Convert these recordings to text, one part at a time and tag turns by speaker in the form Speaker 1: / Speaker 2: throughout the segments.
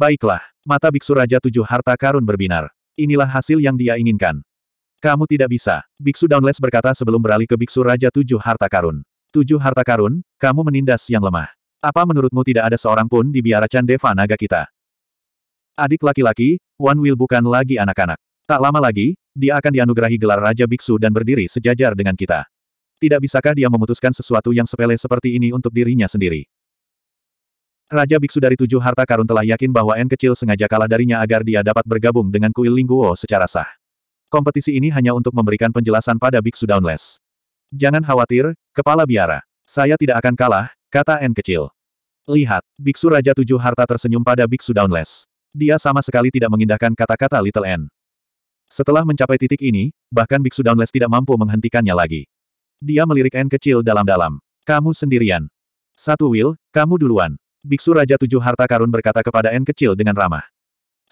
Speaker 1: Baiklah, mata Biksu Raja Tujuh Harta Karun berbinar. Inilah hasil yang dia inginkan. Kamu tidak bisa, Biksu Downless berkata sebelum beralih ke Biksu Raja Tujuh Harta Karun. Tujuh Harta Karun, kamu menindas yang lemah. Apa menurutmu tidak ada seorang pun di biara Candeva Naga kita? Adik laki-laki, Wanwil Will bukan lagi anak-anak. Tak lama lagi, dia akan dianugerahi gelar Raja Biksu dan berdiri sejajar dengan kita. Tidak bisakah dia memutuskan sesuatu yang sepele seperti ini untuk dirinya sendiri? Raja Biksu dari tujuh harta karun telah yakin bahwa N kecil sengaja kalah darinya agar dia dapat bergabung dengan kuil Lingguo secara sah. Kompetisi ini hanya untuk memberikan penjelasan pada Biksu Downless. Jangan khawatir, kepala biara. Saya tidak akan kalah, kata N kecil. Lihat, Biksu Raja Tujuh Harta tersenyum pada Biksu Downless. Dia sama sekali tidak mengindahkan kata-kata Little N. Setelah mencapai titik ini, bahkan Biksu Downless tidak mampu menghentikannya lagi. Dia melirik N kecil dalam-dalam. Kamu sendirian. Satu Will, kamu duluan. Biksu Raja Tujuh Harta Karun berkata kepada N kecil dengan ramah.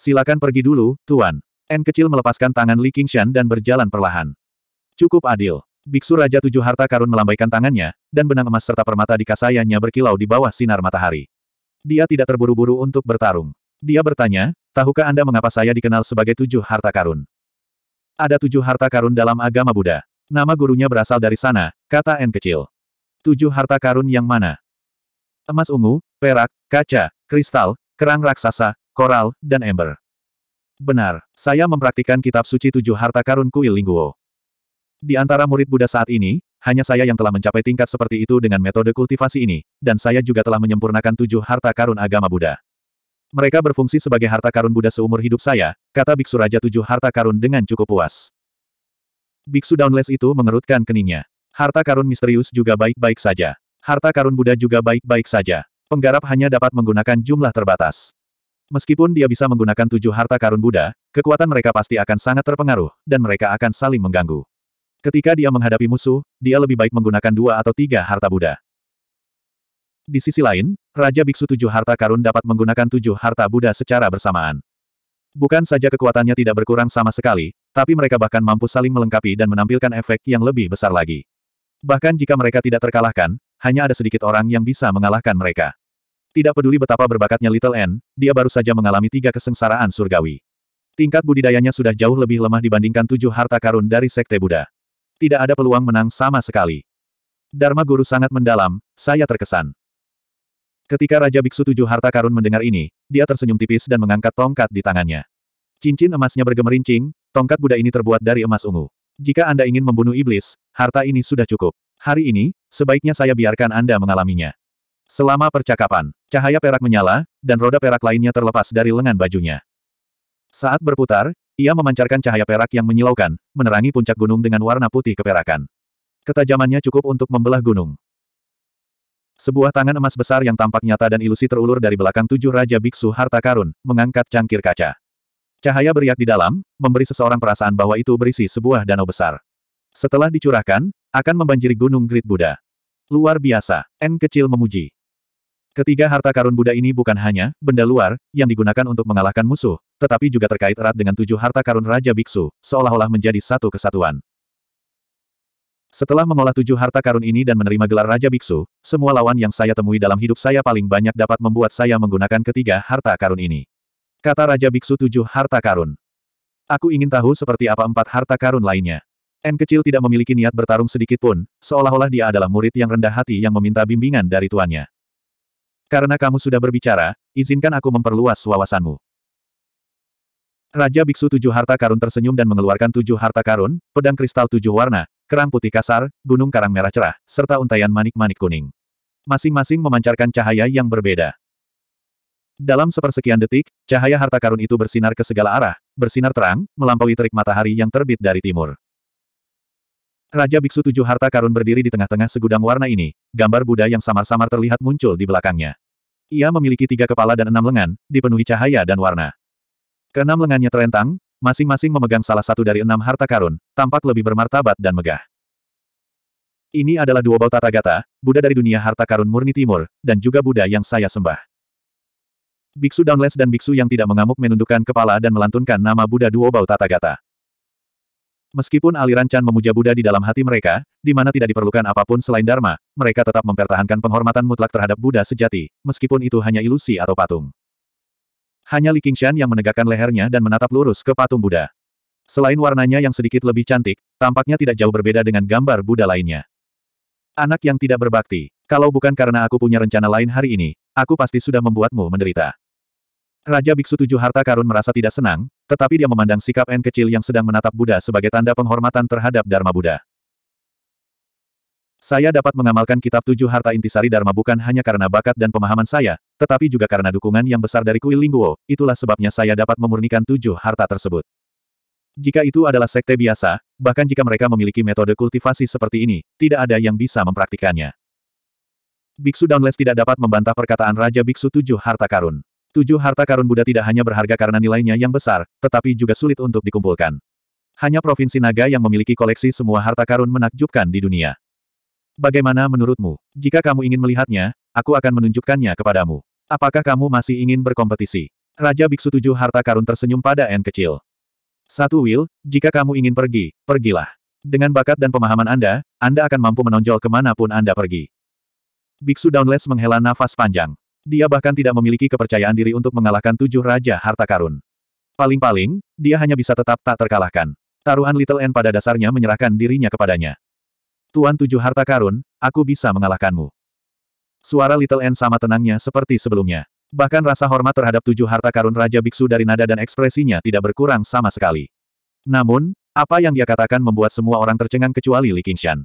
Speaker 1: Silakan pergi dulu, Tuan. N kecil melepaskan tangan Li Qingshan dan berjalan perlahan. Cukup adil. Biksu Raja Tujuh Harta Karun melambaikan tangannya, dan benang emas serta permata di kasayanya berkilau di bawah sinar matahari. Dia tidak terburu-buru untuk bertarung. Dia bertanya, tahukah Anda mengapa saya dikenal sebagai Tujuh Harta Karun? Ada tujuh harta karun dalam agama Buddha. Nama gurunya berasal dari sana, kata N kecil. Tujuh harta karun yang mana? Emas ungu, perak, kaca, kristal, kerang raksasa, koral, dan ember. Benar, saya mempraktikkan kitab suci tujuh harta karun kuil Lingguo. Di antara murid Buddha saat ini, hanya saya yang telah mencapai tingkat seperti itu dengan metode kultivasi ini, dan saya juga telah menyempurnakan tujuh harta karun agama Buddha. Mereka berfungsi sebagai harta karun Buddha seumur hidup saya, kata Biksu Raja tujuh harta karun dengan cukup puas. Biksu Downless itu mengerutkan keningnya. Harta karun misterius juga baik-baik saja harta karun Buddha juga baik-baik saja. Penggarap hanya dapat menggunakan jumlah terbatas. Meskipun dia bisa menggunakan tujuh harta karun Buddha, kekuatan mereka pasti akan sangat terpengaruh, dan mereka akan saling mengganggu. Ketika dia menghadapi musuh, dia lebih baik menggunakan dua atau tiga harta Buddha. Di sisi lain, Raja Biksu tujuh harta karun dapat menggunakan tujuh harta Buddha secara bersamaan. Bukan saja kekuatannya tidak berkurang sama sekali, tapi mereka bahkan mampu saling melengkapi dan menampilkan efek yang lebih besar lagi. Bahkan jika mereka tidak terkalahkan, hanya ada sedikit orang yang bisa mengalahkan mereka. Tidak peduli betapa berbakatnya Little N, dia baru saja mengalami tiga kesengsaraan surgawi. Tingkat budidayanya sudah jauh lebih lemah dibandingkan tujuh harta karun dari Sekte Buddha. Tidak ada peluang menang sama sekali. Dharma Guru sangat mendalam, saya terkesan. Ketika Raja Biksu Tujuh Harta Karun mendengar ini, dia tersenyum tipis dan mengangkat tongkat di tangannya. Cincin emasnya bergemerincing, tongkat Buddha ini terbuat dari emas ungu. Jika Anda ingin membunuh iblis, harta ini sudah cukup. Hari ini, Sebaiknya saya biarkan Anda mengalaminya. Selama percakapan, cahaya perak menyala, dan roda perak lainnya terlepas dari lengan bajunya. Saat berputar, ia memancarkan cahaya perak yang menyilaukan, menerangi puncak gunung dengan warna putih keperakan. Ketajamannya cukup untuk membelah gunung. Sebuah tangan emas besar yang tampak nyata dan ilusi terulur dari belakang tujuh Raja Biksu Harta Karun, mengangkat cangkir kaca. Cahaya beriak di dalam, memberi seseorang perasaan bahwa itu berisi sebuah danau besar. Setelah dicurahkan, akan membanjiri gunung Grid Buddha. Luar biasa, N kecil memuji. Ketiga harta karun Buddha ini bukan hanya benda luar yang digunakan untuk mengalahkan musuh, tetapi juga terkait erat dengan tujuh harta karun Raja Biksu, seolah-olah menjadi satu kesatuan. Setelah mengolah tujuh harta karun ini dan menerima gelar Raja Biksu, semua lawan yang saya temui dalam hidup saya paling banyak dapat membuat saya menggunakan ketiga harta karun ini. Kata Raja Biksu tujuh harta karun. Aku ingin tahu seperti apa empat harta karun lainnya. N kecil tidak memiliki niat bertarung sedikit pun, seolah-olah dia adalah murid yang rendah hati yang meminta bimbingan dari tuannya. Karena kamu sudah berbicara, izinkan aku memperluas wawasanmu. Raja Biksu tujuh harta karun tersenyum dan mengeluarkan tujuh harta karun, pedang kristal tujuh warna, kerang putih kasar, gunung karang merah cerah, serta untaian manik-manik kuning. Masing-masing memancarkan cahaya yang berbeda. Dalam sepersekian detik, cahaya harta karun itu bersinar ke segala arah, bersinar terang, melampaui terik matahari yang terbit dari timur. Raja Biksu Tujuh Harta Karun berdiri di tengah-tengah segudang warna ini, gambar Buddha yang samar-samar terlihat muncul di belakangnya. Ia memiliki tiga kepala dan enam lengan, dipenuhi cahaya dan warna. Keenam lengannya terentang, masing-masing memegang salah satu dari enam harta karun, tampak lebih bermartabat dan megah. Ini adalah dua bau tata gata, Buddha dari dunia harta karun murni timur, dan juga Buddha yang saya sembah. Biksu Downless dan Biksu yang tidak mengamuk menundukkan kepala dan melantunkan nama Buddha Duo Bau tata gata. Meskipun aliran Chan memuja Buddha di dalam hati mereka, di mana tidak diperlukan apapun selain Dharma, mereka tetap mempertahankan penghormatan mutlak terhadap Buddha sejati, meskipun itu hanya ilusi atau patung. Hanya Li Qingshan yang menegakkan lehernya dan menatap lurus ke patung Buddha. Selain warnanya yang sedikit lebih cantik, tampaknya tidak jauh berbeda dengan gambar Buddha lainnya. Anak yang tidak berbakti, kalau bukan karena aku punya rencana lain hari ini, aku pasti sudah membuatmu menderita. Raja Biksu Tujuh Harta Karun merasa tidak senang, tetapi dia memandang sikap N kecil yang sedang menatap Buddha sebagai tanda penghormatan terhadap Dharma Buddha. Saya dapat mengamalkan kitab tujuh harta intisari Dharma bukan hanya karena bakat dan pemahaman saya, tetapi juga karena dukungan yang besar dari kuil Lingguo, itulah sebabnya saya dapat memurnikan tujuh harta tersebut. Jika itu adalah sekte biasa, bahkan jika mereka memiliki metode kultivasi seperti ini, tidak ada yang bisa mempraktikannya. Biksu Downless tidak dapat membantah perkataan Raja Biksu Tujuh Harta Karun. Tujuh harta karun Buddha tidak hanya berharga karena nilainya yang besar, tetapi juga sulit untuk dikumpulkan. Hanya Provinsi Naga yang memiliki koleksi semua harta karun menakjubkan di dunia. Bagaimana menurutmu? Jika kamu ingin melihatnya, aku akan menunjukkannya kepadamu. Apakah kamu masih ingin berkompetisi? Raja Biksu Tujuh Harta Karun tersenyum pada N kecil. Satu Will, jika kamu ingin pergi, pergilah. Dengan bakat dan pemahaman Anda, Anda akan mampu menonjol kemanapun Anda pergi. Biksu Downless menghela nafas panjang dia bahkan tidak memiliki kepercayaan diri untuk mengalahkan tujuh raja harta karun. Paling-paling, dia hanya bisa tetap tak terkalahkan. Taruhan Little N pada dasarnya menyerahkan dirinya kepadanya. Tuan tujuh harta karun, aku bisa mengalahkanmu. Suara Little N sama tenangnya seperti sebelumnya. Bahkan rasa hormat terhadap tujuh harta karun Raja Biksu dari nada dan ekspresinya tidak berkurang sama sekali. Namun, apa yang dia katakan membuat semua orang tercengang kecuali Li Qingshan.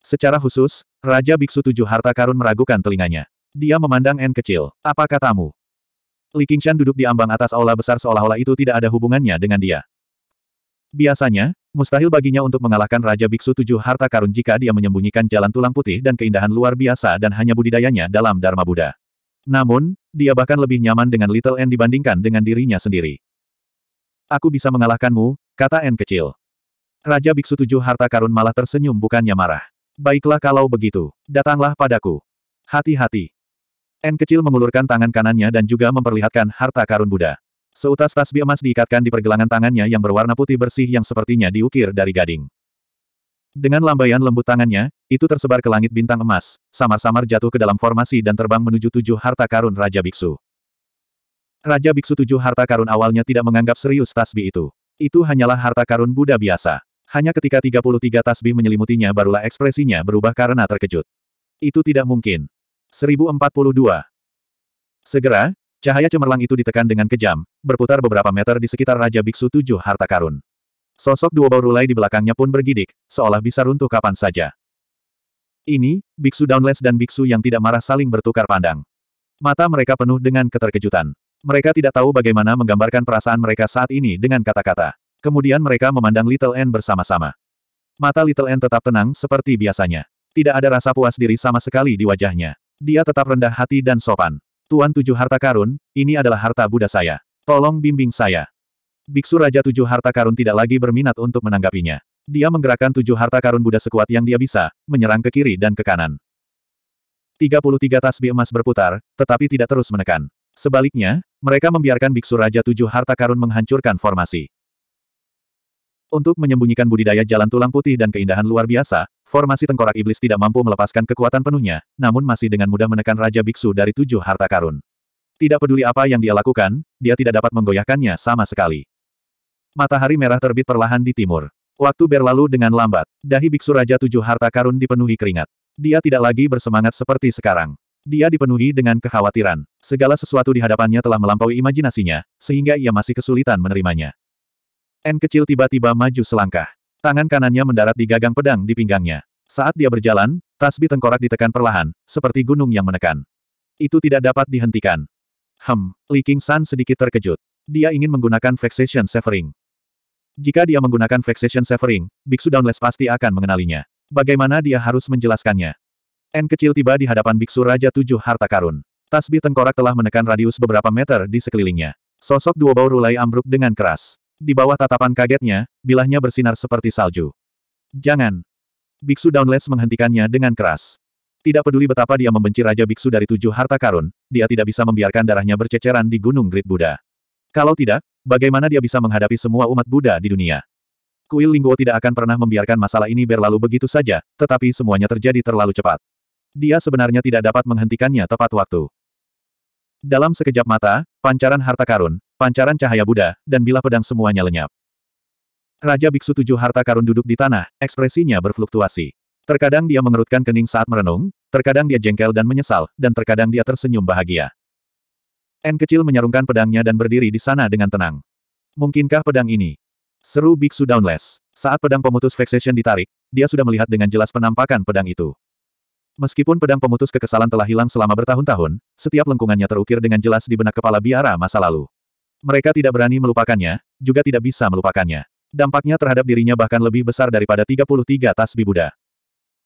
Speaker 1: Secara khusus, Raja Biksu tujuh harta karun meragukan telinganya. Dia memandang N kecil. Apa katamu? Li Qingshan duduk di ambang atas aula besar seolah-olah itu tidak ada hubungannya dengan dia. Biasanya, mustahil baginya untuk mengalahkan Raja Biksu Tujuh Harta Karun jika dia menyembunyikan jalan tulang putih dan keindahan luar biasa dan hanya budidayanya dalam Dharma Buddha. Namun, dia bahkan lebih nyaman dengan Little N dibandingkan dengan dirinya sendiri. Aku bisa mengalahkanmu, kata N kecil. Raja Biksu Tujuh Harta Karun malah tersenyum bukannya marah. Baiklah kalau begitu, datanglah padaku. Hati-hati. N kecil mengulurkan tangan kanannya dan juga memperlihatkan harta karun Buddha. Seutas tasbih emas diikatkan di pergelangan tangannya yang berwarna putih bersih yang sepertinya diukir dari gading. Dengan lambaian lembut tangannya, itu tersebar ke langit bintang emas, samar-samar jatuh ke dalam formasi dan terbang menuju tujuh harta karun Raja Biksu. Raja Biksu tujuh harta karun awalnya tidak menganggap serius tasbih itu. Itu hanyalah harta karun Buddha biasa. Hanya ketika 33 tasbih menyelimutinya barulah ekspresinya berubah karena terkejut. Itu tidak mungkin. 1042. Segera, cahaya cemerlang itu ditekan dengan kejam, berputar beberapa meter di sekitar Raja Biksu Tujuh Harta Karun. Sosok dua bau rulai di belakangnya pun bergidik, seolah bisa runtuh kapan saja. Ini, Biksu Downless dan Biksu yang tidak marah saling bertukar pandang. Mata mereka penuh dengan keterkejutan. Mereka tidak tahu bagaimana menggambarkan perasaan mereka saat ini dengan kata-kata. Kemudian mereka memandang Little N bersama-sama. Mata Little N tetap tenang seperti biasanya. Tidak ada rasa puas diri sama sekali di wajahnya. Dia tetap rendah hati dan sopan. Tuan tujuh harta karun, ini adalah harta Buddha saya. Tolong bimbing saya. Biksu Raja Tujuh Harta Karun tidak lagi berminat untuk menanggapinya. Dia menggerakkan tujuh harta karun Buddha sekuat yang dia bisa, menyerang ke kiri dan ke kanan. 33 tasbih emas berputar, tetapi tidak terus menekan. Sebaliknya, mereka membiarkan Biksu Raja Tujuh Harta Karun menghancurkan formasi. Untuk menyembunyikan budidaya jalan tulang putih dan keindahan luar biasa, formasi tengkorak iblis tidak mampu melepaskan kekuatan penuhnya, namun masih dengan mudah menekan Raja Biksu dari tujuh harta karun. Tidak peduli apa yang dia lakukan, dia tidak dapat menggoyahkannya sama sekali. Matahari merah terbit perlahan di timur. Waktu berlalu dengan lambat, dahi biksu Raja Tujuh Harta Karun dipenuhi keringat. Dia tidak lagi bersemangat seperti sekarang. Dia dipenuhi dengan kekhawatiran. Segala sesuatu di hadapannya telah melampaui imajinasinya, sehingga ia masih kesulitan menerimanya. N kecil tiba-tiba maju selangkah. Tangan kanannya mendarat di gagang pedang di pinggangnya. Saat dia berjalan, tasbih tengkorak ditekan perlahan, seperti gunung yang menekan. Itu tidak dapat dihentikan. Hem, Li King San sedikit terkejut. Dia ingin menggunakan Vexation Severing. Jika dia menggunakan Vexation Severing, Biksu Downless pasti akan mengenalinya. Bagaimana dia harus menjelaskannya? N kecil tiba di hadapan Biksu Raja Tujuh Harta Karun. Tasbih tengkorak telah menekan radius beberapa meter di sekelilingnya. Sosok dua bau rulai ambruk dengan keras. Di bawah tatapan kagetnya, bilahnya bersinar seperti salju. Jangan! Biksu Downless menghentikannya dengan keras. Tidak peduli betapa dia membenci Raja Biksu dari tujuh harta karun, dia tidak bisa membiarkan darahnya berceceran di Gunung Grid Buddha. Kalau tidak, bagaimana dia bisa menghadapi semua umat Buddha di dunia? Kuil Lingguo tidak akan pernah membiarkan masalah ini berlalu begitu saja, tetapi semuanya terjadi terlalu cepat. Dia sebenarnya tidak dapat menghentikannya tepat waktu. Dalam sekejap mata, pancaran harta karun, pancaran cahaya Buddha, dan bilah pedang semuanya lenyap. Raja Biksu Tujuh Harta Karun duduk di tanah, ekspresinya berfluktuasi. Terkadang dia mengerutkan kening saat merenung, terkadang dia jengkel dan menyesal, dan terkadang dia tersenyum bahagia. N kecil menyarungkan pedangnya dan berdiri di sana dengan tenang. Mungkinkah pedang ini? Seru Biksu Downless. Saat pedang pemutus vexation ditarik, dia sudah melihat dengan jelas penampakan pedang itu. Meskipun pedang pemutus kekesalan telah hilang selama bertahun-tahun, setiap lengkungannya terukir dengan jelas di benak kepala biara masa lalu. Mereka tidak berani melupakannya, juga tidak bisa melupakannya. Dampaknya terhadap dirinya bahkan lebih besar daripada 33 tas Buddha.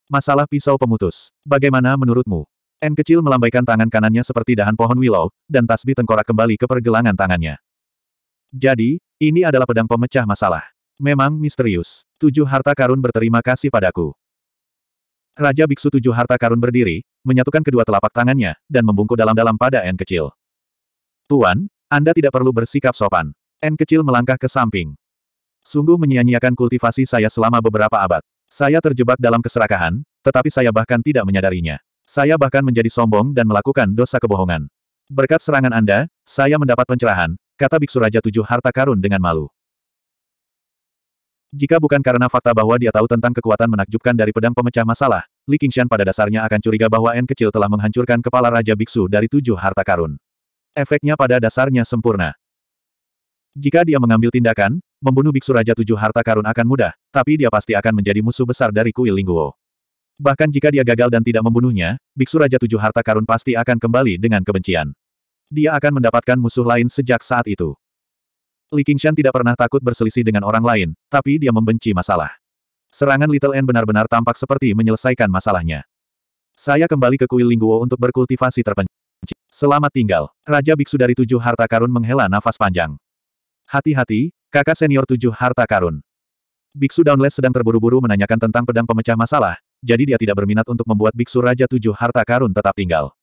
Speaker 1: Masalah pisau pemutus. Bagaimana menurutmu? N kecil melambaikan tangan kanannya seperti dahan pohon willow, dan tasbih tengkorak kembali ke pergelangan tangannya. Jadi, ini adalah pedang pemecah masalah. Memang misterius. Tujuh harta karun berterima kasih padaku. Raja Biksu Tujuh Harta Karun berdiri, menyatukan kedua telapak tangannya, dan membungkuk dalam-dalam pada N kecil. Tuan, Anda tidak perlu bersikap sopan. N kecil melangkah ke samping. Sungguh menyia-nyiakan kultivasi saya selama beberapa abad. Saya terjebak dalam keserakahan, tetapi saya bahkan tidak menyadarinya. Saya bahkan menjadi sombong dan melakukan dosa kebohongan. Berkat serangan Anda, saya mendapat pencerahan, kata Biksu Raja Tujuh Harta Karun dengan malu. Jika bukan karena fakta bahwa dia tahu tentang kekuatan menakjubkan dari pedang pemecah masalah, Li Qingshan pada dasarnya akan curiga bahwa N kecil telah menghancurkan kepala Raja Biksu dari tujuh harta karun. Efeknya pada dasarnya sempurna. Jika dia mengambil tindakan, membunuh Biksu Raja tujuh harta karun akan mudah, tapi dia pasti akan menjadi musuh besar dari kuil Lingguo. Bahkan jika dia gagal dan tidak membunuhnya, Biksu Raja tujuh harta karun pasti akan kembali dengan kebencian. Dia akan mendapatkan musuh lain sejak saat itu. Li Qingshan tidak pernah takut berselisih dengan orang lain, tapi dia membenci masalah. Serangan Little N benar-benar tampak seperti menyelesaikan masalahnya. Saya kembali ke kuil Lingguo untuk berkultivasi terpencil. Selamat tinggal. Raja Biksu dari tujuh harta karun menghela nafas panjang. Hati-hati, kakak senior tujuh harta karun. Biksu Downless sedang terburu-buru menanyakan tentang pedang pemecah masalah, jadi dia tidak berminat untuk membuat Biksu Raja tujuh harta karun tetap tinggal.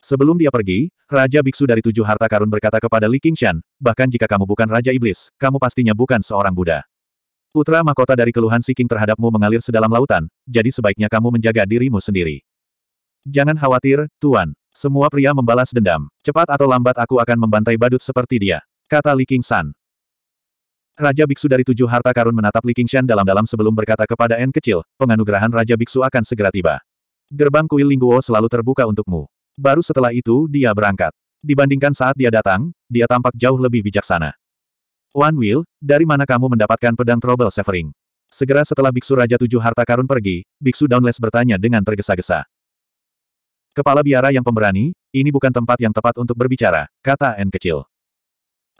Speaker 1: Sebelum dia pergi, Raja Biksu dari tujuh harta karun berkata kepada Li Qingshan, bahkan jika kamu bukan Raja Iblis, kamu pastinya bukan seorang Buddha. Putra mahkota dari keluhan Siking terhadapmu mengalir sedalam lautan, jadi sebaiknya kamu menjaga dirimu sendiri. Jangan khawatir, Tuan. Semua pria membalas dendam. Cepat atau lambat aku akan membantai badut seperti dia. Kata Li Qingshan. Raja Biksu dari tujuh harta karun menatap Li Qingshan dalam-dalam sebelum berkata kepada N kecil, penganugerahan Raja Biksu akan segera tiba. Gerbang kuil Lingguo selalu terbuka untukmu. Baru setelah itu dia berangkat. Dibandingkan saat dia datang, dia tampak jauh lebih bijaksana. One Will, dari mana kamu mendapatkan pedang Trouble Severing? Segera setelah Biksu Raja Tujuh Harta Karun pergi, Biksu Downless bertanya dengan tergesa-gesa. Kepala biara yang pemberani, ini bukan tempat yang tepat untuk berbicara, kata N kecil.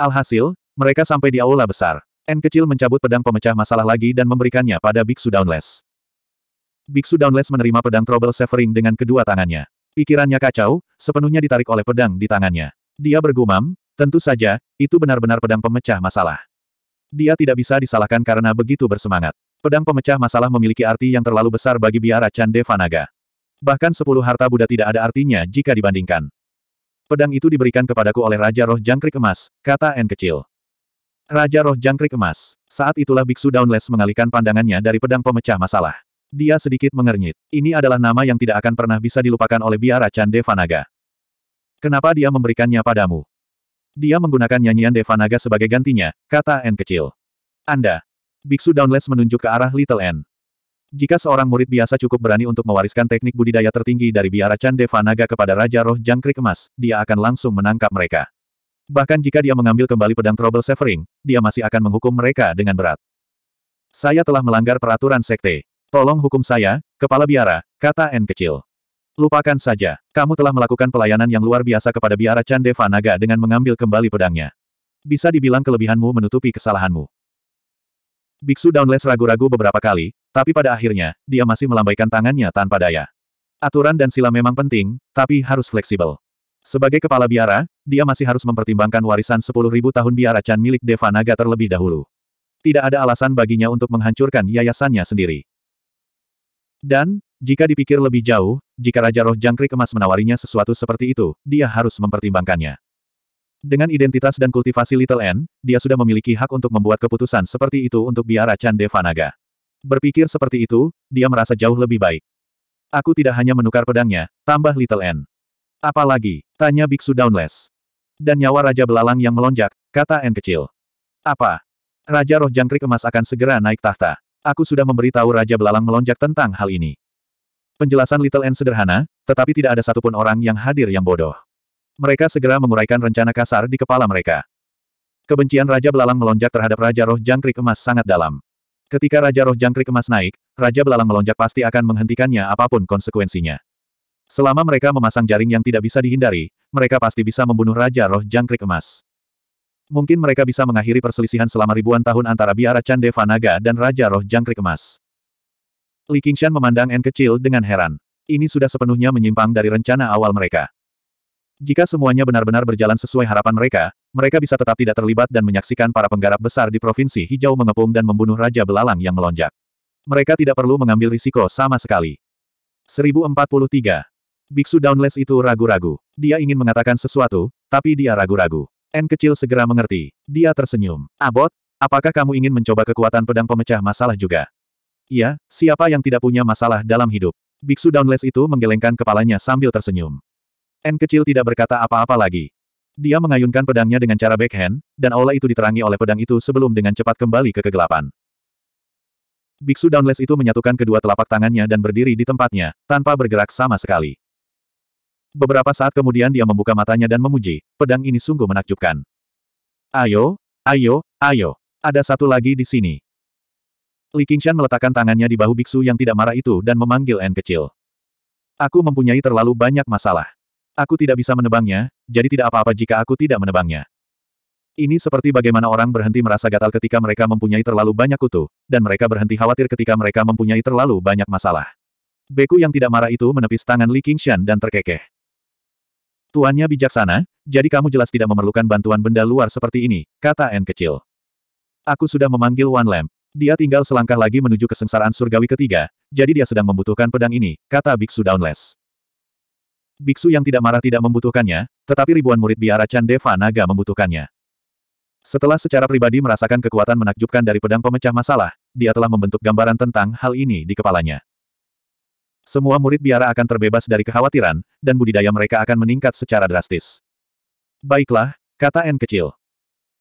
Speaker 1: Alhasil, mereka sampai di aula besar. N kecil mencabut pedang pemecah masalah lagi dan memberikannya pada Biksu Downless. Biksu Downless menerima pedang Trouble Severing dengan kedua tangannya. Pikirannya kacau, sepenuhnya ditarik oleh pedang di tangannya. Dia bergumam, tentu saja, itu benar-benar pedang pemecah masalah. Dia tidak bisa disalahkan karena begitu bersemangat. Pedang pemecah masalah memiliki arti yang terlalu besar bagi biara Chandevanaga. Bahkan sepuluh harta Buddha tidak ada artinya jika dibandingkan. Pedang itu diberikan kepadaku oleh Raja Roh Jangkrik Emas, kata N kecil. Raja Roh Jangkrik Emas. Saat itulah Biksu Downless mengalihkan pandangannya dari pedang pemecah masalah. Dia sedikit mengernyit. Ini adalah nama yang tidak akan pernah bisa dilupakan oleh biara Chan Devanaga. Kenapa dia memberikannya padamu? Dia menggunakan nyanyian Devanaga sebagai gantinya, kata N kecil. Anda. Biksu Downless menunjuk ke arah Little N. Jika seorang murid biasa cukup berani untuk mewariskan teknik budidaya tertinggi dari biara Chan Devanaga kepada Raja Roh Jangkrik Emas, dia akan langsung menangkap mereka. Bahkan jika dia mengambil kembali pedang Trouble Severing, dia masih akan menghukum mereka dengan berat. Saya telah melanggar peraturan sekte. Tolong hukum saya, kepala biara, kata N kecil. Lupakan saja, kamu telah melakukan pelayanan yang luar biasa kepada biara Chandeva Naga dengan mengambil kembali pedangnya. Bisa dibilang kelebihanmu menutupi kesalahanmu. Biksu Downless ragu-ragu beberapa kali, tapi pada akhirnya, dia masih melambaikan tangannya tanpa daya. Aturan dan sila memang penting, tapi harus fleksibel. Sebagai kepala biara, dia masih harus mempertimbangkan warisan 10.000 tahun biara Chan milik Deva Naga terlebih dahulu. Tidak ada alasan baginya untuk menghancurkan yayasannya sendiri. Dan, jika dipikir lebih jauh, jika Raja Roh Jangkrik Emas menawarinya sesuatu seperti itu, dia harus mempertimbangkannya. Dengan identitas dan kultivasi Little N, dia sudah memiliki hak untuk membuat keputusan seperti itu untuk biara Chande Vanaga. Berpikir seperti itu, dia merasa jauh lebih baik. Aku tidak hanya menukar pedangnya, tambah Little N. Apalagi, tanya Biksu Downless. Dan nyawa Raja Belalang yang melonjak, kata N kecil. Apa? Raja Roh Jangkrik Emas akan segera naik tahta. Aku sudah memberitahu Raja Belalang melonjak tentang hal ini. Penjelasan Little N sederhana, tetapi tidak ada satupun orang yang hadir yang bodoh. Mereka segera menguraikan rencana kasar di kepala mereka. Kebencian Raja Belalang melonjak terhadap Raja Roh Jangkrik Emas sangat dalam. Ketika Raja Roh Jangkrik Emas naik, Raja Belalang melonjak pasti akan menghentikannya apapun konsekuensinya. Selama mereka memasang jaring yang tidak bisa dihindari, mereka pasti bisa membunuh Raja Roh Jangkrik Emas. Mungkin mereka bisa mengakhiri perselisihan selama ribuan tahun antara biara Chan Deva dan Raja Roh Jangkrik Emas. Li Qingshan memandang N kecil dengan heran. Ini sudah sepenuhnya menyimpang dari rencana awal mereka. Jika semuanya benar-benar berjalan sesuai harapan mereka, mereka bisa tetap tidak terlibat dan menyaksikan para penggarap besar di Provinsi Hijau mengepung dan membunuh Raja Belalang yang melonjak. Mereka tidak perlu mengambil risiko sama sekali. 1043. Biksu Downless itu ragu-ragu. Dia ingin mengatakan sesuatu, tapi dia ragu-ragu. N kecil segera mengerti. Dia tersenyum. Abot, apakah kamu ingin mencoba kekuatan pedang pemecah masalah juga? Iya, siapa yang tidak punya masalah dalam hidup? Biksu Downless itu menggelengkan kepalanya sambil tersenyum. N kecil tidak berkata apa-apa lagi. Dia mengayunkan pedangnya dengan cara backhand, dan aula itu diterangi oleh pedang itu sebelum dengan cepat kembali ke kegelapan. Biksu Downless itu menyatukan kedua telapak tangannya dan berdiri di tempatnya, tanpa bergerak sama sekali. Beberapa saat kemudian dia membuka matanya dan memuji, pedang ini sungguh menakjubkan. Ayo, ayo, ayo, ada satu lagi di sini. Li Qingshan meletakkan tangannya di bahu biksu yang tidak marah itu dan memanggil N kecil. Aku mempunyai terlalu banyak masalah. Aku tidak bisa menebangnya, jadi tidak apa-apa jika aku tidak menebangnya. Ini seperti bagaimana orang berhenti merasa gatal ketika mereka mempunyai terlalu banyak kutu, dan mereka berhenti khawatir ketika mereka mempunyai terlalu banyak masalah. Beku yang tidak marah itu menepis tangan Li Qingshan dan terkekeh. Tuannya bijaksana, jadi kamu jelas tidak memerlukan bantuan benda luar seperti ini, kata N kecil. Aku sudah memanggil Wan Lam. Dia tinggal selangkah lagi menuju kesengsaraan surgawi ketiga, jadi dia sedang membutuhkan pedang ini, kata Biksu Downless. Biksu yang tidak marah tidak membutuhkannya, tetapi ribuan murid biara Chandeva Naga membutuhkannya. Setelah secara pribadi merasakan kekuatan menakjubkan dari pedang pemecah masalah, dia telah membentuk gambaran tentang hal ini di kepalanya. Semua murid biara akan terbebas dari kekhawatiran, dan budidaya mereka akan meningkat secara drastis. Baiklah, kata N kecil.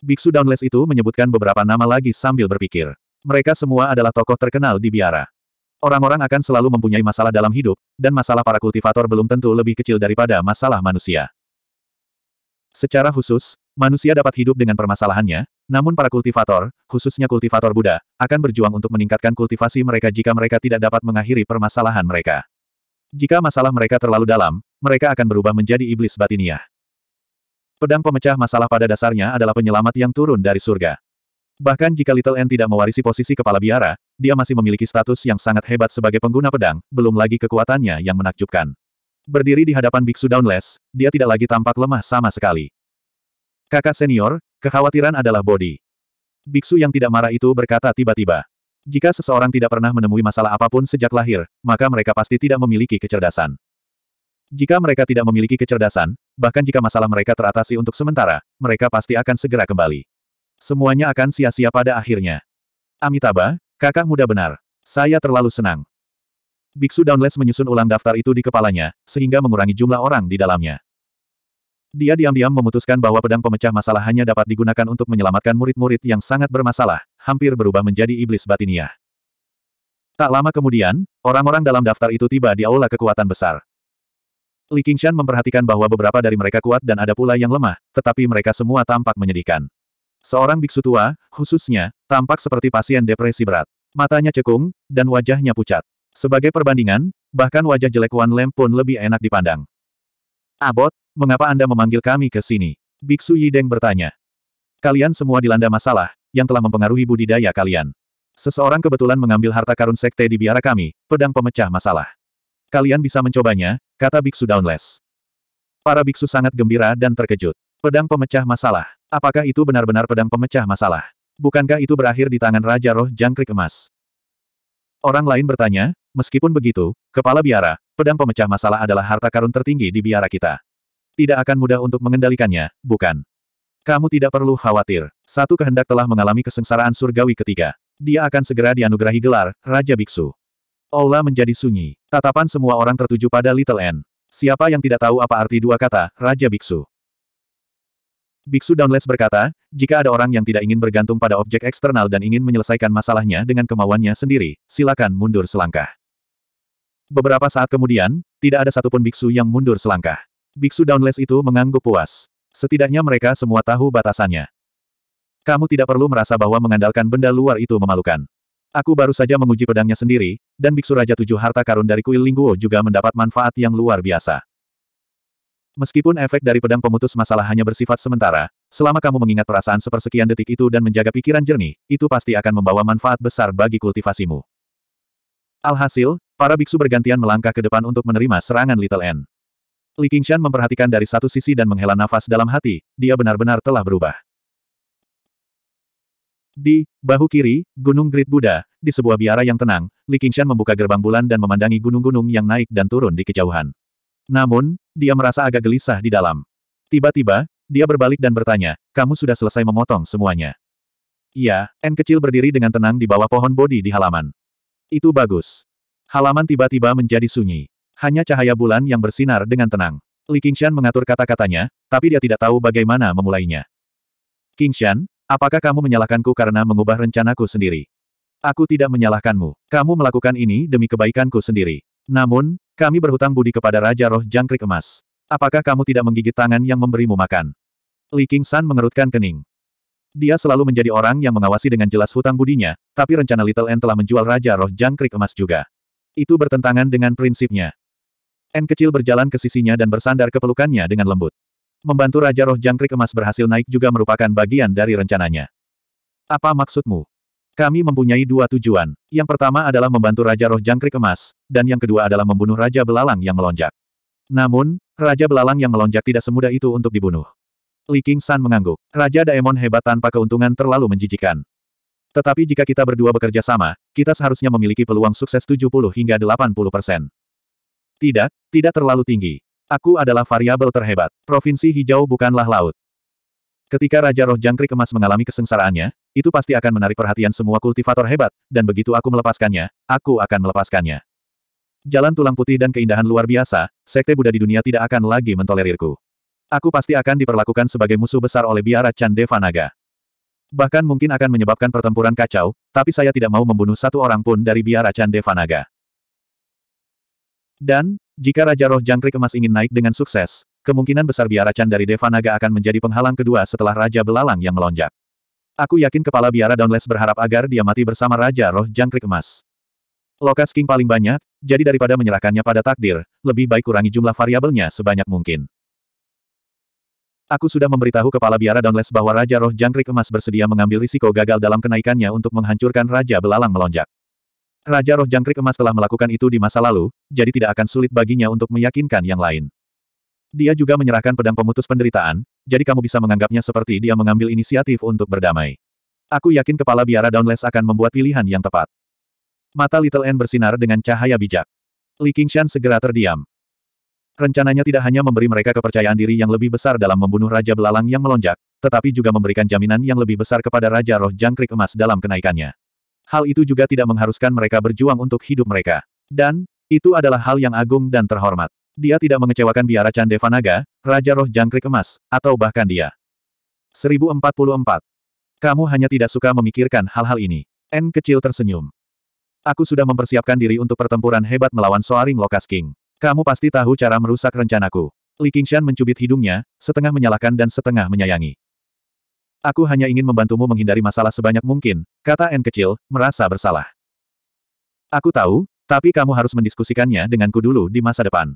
Speaker 1: Biksu Downless itu menyebutkan beberapa nama lagi sambil berpikir. Mereka semua adalah tokoh terkenal di biara. Orang-orang akan selalu mempunyai masalah dalam hidup, dan masalah para kultivator belum tentu lebih kecil daripada masalah manusia. Secara khusus, manusia dapat hidup dengan permasalahannya, namun para kultivator, khususnya kultivator Buddha, akan berjuang untuk meningkatkan kultivasi mereka jika mereka tidak dapat mengakhiri permasalahan mereka. Jika masalah mereka terlalu dalam, mereka akan berubah menjadi iblis batinia. Pedang pemecah masalah pada dasarnya adalah penyelamat yang turun dari surga. Bahkan jika Little N tidak mewarisi posisi kepala biara, dia masih memiliki status yang sangat hebat sebagai pengguna pedang, belum lagi kekuatannya yang menakjubkan. Berdiri di hadapan biksu downless, dia tidak lagi tampak lemah sama sekali. Kakak senior, kekhawatiran adalah bodi. Biksu yang tidak marah itu berkata tiba-tiba. Jika seseorang tidak pernah menemui masalah apapun sejak lahir, maka mereka pasti tidak memiliki kecerdasan. Jika mereka tidak memiliki kecerdasan, bahkan jika masalah mereka teratasi untuk sementara, mereka pasti akan segera kembali. Semuanya akan sia-sia pada akhirnya. Amitabha, kakak muda benar. Saya terlalu senang. Biksu Downless menyusun ulang daftar itu di kepalanya, sehingga mengurangi jumlah orang di dalamnya. Dia diam-diam memutuskan bahwa pedang pemecah masalah hanya dapat digunakan untuk menyelamatkan murid-murid yang sangat bermasalah, hampir berubah menjadi iblis batinia. Tak lama kemudian, orang-orang dalam daftar itu tiba di aula kekuatan besar. Li Qingshan memperhatikan bahwa beberapa dari mereka kuat dan ada pula yang lemah, tetapi mereka semua tampak menyedihkan. Seorang biksu tua, khususnya, tampak seperti pasien depresi berat. Matanya cekung, dan wajahnya pucat. Sebagai perbandingan, bahkan wajah jelek Wan Lem pun lebih enak dipandang. Abot, mengapa Anda memanggil kami ke sini? Biksu Yideng bertanya. Kalian semua dilanda masalah, yang telah mempengaruhi budidaya kalian. Seseorang kebetulan mengambil harta karun sekte di biara kami, pedang pemecah masalah. Kalian bisa mencobanya, kata Biksu Downless. Para biksu sangat gembira dan terkejut. Pedang pemecah masalah. Apakah itu benar-benar pedang pemecah masalah? Bukankah itu berakhir di tangan Raja Roh Jangkrik Emas? Orang lain bertanya, meskipun begitu, kepala biara, pedang pemecah masalah adalah harta karun tertinggi di biara kita. Tidak akan mudah untuk mengendalikannya, bukan? Kamu tidak perlu khawatir. Satu kehendak telah mengalami kesengsaraan surgawi ketiga. Dia akan segera dianugerahi gelar, Raja Biksu. Aula menjadi sunyi. Tatapan semua orang tertuju pada Little N. Siapa yang tidak tahu apa arti dua kata, Raja Biksu? Biksu Downless berkata, jika ada orang yang tidak ingin bergantung pada objek eksternal dan ingin menyelesaikan masalahnya dengan kemauannya sendiri, silakan mundur selangkah. Beberapa saat kemudian, tidak ada satupun biksu yang mundur selangkah. Biksu Downless itu mengangguk puas. Setidaknya mereka semua tahu batasannya. Kamu tidak perlu merasa bahwa mengandalkan benda luar itu memalukan. Aku baru saja menguji pedangnya sendiri, dan Biksu Raja Tujuh Harta Karun dari Kuil Lingguo juga mendapat manfaat yang luar biasa. Meskipun efek dari pedang pemutus masalah hanya bersifat sementara, selama kamu mengingat perasaan sepersekian detik itu dan menjaga pikiran jernih, itu pasti akan membawa manfaat besar bagi kultivasimu. Alhasil, para biksu bergantian melangkah ke depan untuk menerima serangan Little N. Li Qingshan memperhatikan dari satu sisi dan menghela nafas dalam hati, dia benar-benar telah berubah. Di bahu kiri, Gunung Great Buddha, di sebuah biara yang tenang, Li Qingshan membuka gerbang bulan dan memandangi gunung-gunung yang naik dan turun di kejauhan. Namun, dia merasa agak gelisah di dalam. Tiba-tiba, dia berbalik dan bertanya, kamu sudah selesai memotong semuanya. Iya, N kecil berdiri dengan tenang di bawah pohon bodi di halaman. Itu bagus. Halaman tiba-tiba menjadi sunyi. Hanya cahaya bulan yang bersinar dengan tenang. Li Qingshan mengatur kata-katanya, tapi dia tidak tahu bagaimana memulainya. Qingshan, apakah kamu menyalahkanku karena mengubah rencanaku sendiri? Aku tidak menyalahkanmu. Kamu melakukan ini demi kebaikanku sendiri. Namun, kami berhutang budi kepada Raja Roh Jangkrik Emas. Apakah kamu tidak menggigit tangan yang memberimu makan? Li King San mengerutkan kening. Dia selalu menjadi orang yang mengawasi dengan jelas hutang budinya, tapi rencana Little N telah menjual Raja Roh Jangkrik Emas juga. Itu bertentangan dengan prinsipnya. N kecil berjalan ke sisinya dan bersandar ke pelukannya dengan lembut. Membantu Raja Roh Jangkrik Emas berhasil naik juga merupakan bagian dari rencananya. Apa maksudmu? Kami mempunyai dua tujuan. Yang pertama adalah membantu Raja Roh Jangkrik Emas, dan yang kedua adalah membunuh Raja Belalang yang melonjak. Namun, Raja Belalang yang melonjak tidak semudah itu untuk dibunuh. Li King San mengangguk. Raja Daemon hebat tanpa keuntungan terlalu menjijikan. Tetapi jika kita berdua bekerja sama, kita seharusnya memiliki peluang sukses 70 hingga 80 persen. Tidak, tidak terlalu tinggi. Aku adalah variabel terhebat. Provinsi hijau bukanlah laut. Ketika Raja Roh Jangkrik Emas mengalami kesengsaraannya, itu pasti akan menarik perhatian semua kultivator hebat, dan begitu aku melepaskannya, aku akan melepaskannya. Jalan tulang putih dan keindahan luar biasa, sekte Buddha di dunia tidak akan lagi mentolerirku. Aku pasti akan diperlakukan sebagai musuh besar oleh biara Chandeva Naga. Bahkan mungkin akan menyebabkan pertempuran kacau, tapi saya tidak mau membunuh satu orang pun dari biara Chandeva Naga. Dan, jika Raja Roh Jangkrik Emas ingin naik dengan sukses, kemungkinan besar biara Chan dari Deva Naga akan menjadi penghalang kedua setelah Raja Belalang yang melonjak. Aku yakin kepala biara Downless berharap agar dia mati bersama Raja Roh Jangkrik Emas. Lokas King paling banyak, jadi daripada menyerahkannya pada takdir, lebih baik kurangi jumlah variabelnya sebanyak mungkin. Aku sudah memberitahu kepala biara Downless bahwa Raja Roh Jangkrik Emas bersedia mengambil risiko gagal dalam kenaikannya untuk menghancurkan Raja Belalang melonjak. Raja roh jangkrik emas telah melakukan itu di masa lalu, jadi tidak akan sulit baginya untuk meyakinkan yang lain. Dia juga menyerahkan pedang pemutus penderitaan, jadi kamu bisa menganggapnya seperti dia mengambil inisiatif untuk berdamai. Aku yakin kepala biara Downless akan membuat pilihan yang tepat. Mata Little N bersinar dengan cahaya bijak. Li Qingshan segera terdiam. Rencananya tidak hanya memberi mereka kepercayaan diri yang lebih besar dalam membunuh Raja Belalang yang melonjak, tetapi juga memberikan jaminan yang lebih besar kepada Raja Roh Jangkrik Emas dalam kenaikannya hal itu juga tidak mengharuskan mereka berjuang untuk hidup mereka. Dan, itu adalah hal yang agung dan terhormat. Dia tidak mengecewakan biara Candevanaga, Raja Roh Jangkrik Emas, atau bahkan dia. 1044. Kamu hanya tidak suka memikirkan hal-hal ini. N kecil tersenyum. Aku sudah mempersiapkan diri untuk pertempuran hebat melawan Soaring Lokas King. Kamu pasti tahu cara merusak rencanaku. Li Qingshan mencubit hidungnya, setengah menyalahkan dan setengah menyayangi. Aku hanya ingin membantumu menghindari masalah sebanyak mungkin, kata N kecil, merasa bersalah. Aku tahu, tapi kamu harus mendiskusikannya denganku dulu di masa depan.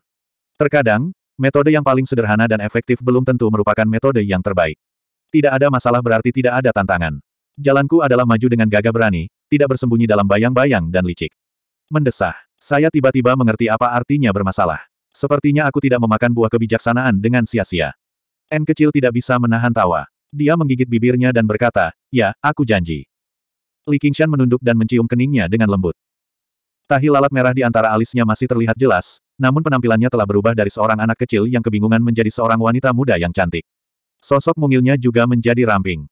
Speaker 1: Terkadang, metode yang paling sederhana dan efektif belum tentu merupakan metode yang terbaik. Tidak ada masalah berarti tidak ada tantangan. Jalanku adalah maju dengan gagah berani, tidak bersembunyi dalam bayang-bayang dan licik. Mendesah, saya tiba-tiba mengerti apa artinya bermasalah. Sepertinya aku tidak memakan buah kebijaksanaan dengan sia-sia. N kecil tidak bisa menahan tawa. Dia menggigit bibirnya dan berkata, ya, aku janji. Li Qingshan menunduk dan mencium keningnya dengan lembut. Tahi lalat merah di antara alisnya masih terlihat jelas, namun penampilannya telah berubah dari seorang anak kecil yang kebingungan menjadi seorang wanita muda yang cantik. Sosok mungilnya juga menjadi ramping.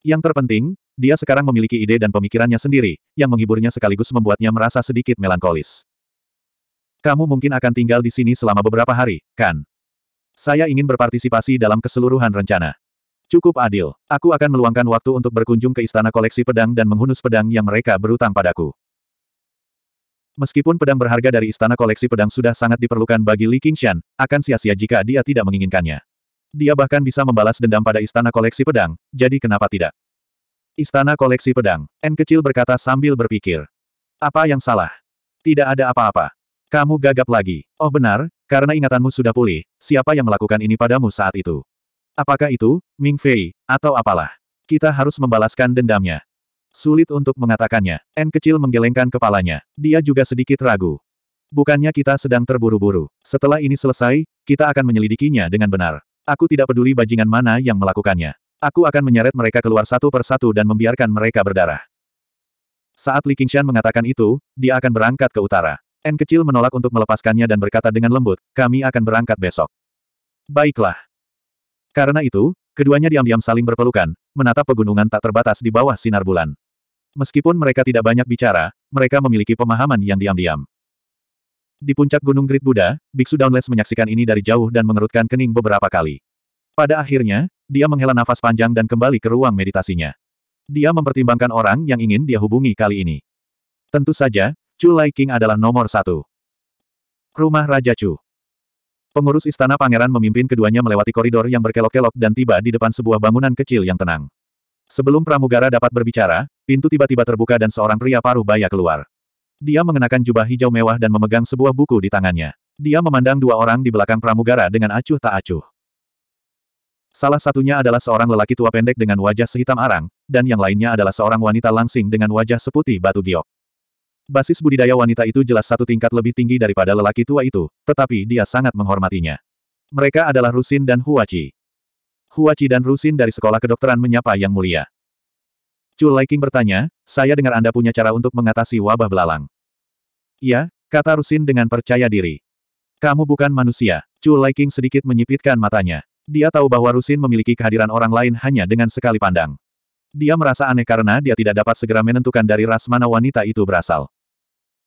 Speaker 1: Yang terpenting, dia sekarang memiliki ide dan pemikirannya sendiri, yang menghiburnya sekaligus membuatnya merasa sedikit melankolis. Kamu mungkin akan tinggal di sini selama beberapa hari, kan? Saya ingin berpartisipasi dalam keseluruhan rencana. Cukup adil. Aku akan meluangkan waktu untuk berkunjung ke istana koleksi pedang dan menghunus pedang yang mereka berutang padaku. Meskipun pedang berharga dari istana koleksi pedang sudah sangat diperlukan bagi Li Qingshan, akan sia-sia jika dia tidak menginginkannya. Dia bahkan bisa membalas dendam pada istana koleksi pedang, jadi kenapa tidak? Istana koleksi pedang, N kecil berkata sambil berpikir. Apa yang salah? Tidak ada apa-apa. Kamu gagap lagi. Oh benar, karena ingatanmu sudah pulih, siapa yang melakukan ini padamu saat itu? Apakah itu, Ming Fei, atau apalah? Kita harus membalaskan dendamnya. Sulit untuk mengatakannya. N kecil menggelengkan kepalanya. Dia juga sedikit ragu. Bukannya kita sedang terburu-buru. Setelah ini selesai, kita akan menyelidikinya dengan benar. Aku tidak peduli bajingan mana yang melakukannya. Aku akan menyeret mereka keluar satu persatu dan membiarkan mereka berdarah. Saat Li Qingshan mengatakan itu, dia akan berangkat ke utara. N kecil menolak untuk melepaskannya dan berkata dengan lembut, kami akan berangkat besok. Baiklah. Karena itu, keduanya diam-diam saling berpelukan, menatap pegunungan tak terbatas di bawah sinar bulan. Meskipun mereka tidak banyak bicara, mereka memiliki pemahaman yang diam-diam. Di puncak Gunung Grid Buddha, Biksu Downless menyaksikan ini dari jauh dan mengerutkan kening beberapa kali. Pada akhirnya, dia menghela nafas panjang dan kembali ke ruang meditasinya. Dia mempertimbangkan orang yang ingin dia hubungi kali ini. Tentu saja, Chu Lai King adalah nomor satu. Rumah Raja Chu. Pengurus istana pangeran memimpin keduanya melewati koridor yang berkelok-kelok dan tiba di depan sebuah bangunan kecil yang tenang. Sebelum pramugara dapat berbicara, pintu tiba-tiba terbuka dan seorang pria paruh baya keluar. Dia mengenakan jubah hijau mewah dan memegang sebuah buku di tangannya. Dia memandang dua orang di belakang pramugara dengan acuh tak acuh. Salah satunya adalah seorang lelaki tua pendek dengan wajah sehitam arang, dan yang lainnya adalah seorang wanita langsing dengan wajah seputih batu giok. Basis budidaya wanita itu jelas satu tingkat lebih tinggi daripada lelaki tua itu, tetapi dia sangat menghormatinya. Mereka adalah Rusin dan Huachi. Huachi dan Rusin dari sekolah kedokteran menyapa Yang Mulia. Chu Liking bertanya, saya dengar Anda punya cara untuk mengatasi wabah belalang. Ya, kata Rusin dengan percaya diri. Kamu bukan manusia. Chu Liking sedikit menyipitkan matanya. Dia tahu bahwa Rusin memiliki kehadiran orang lain hanya dengan sekali pandang. Dia merasa aneh karena dia tidak dapat segera menentukan dari ras mana wanita itu berasal.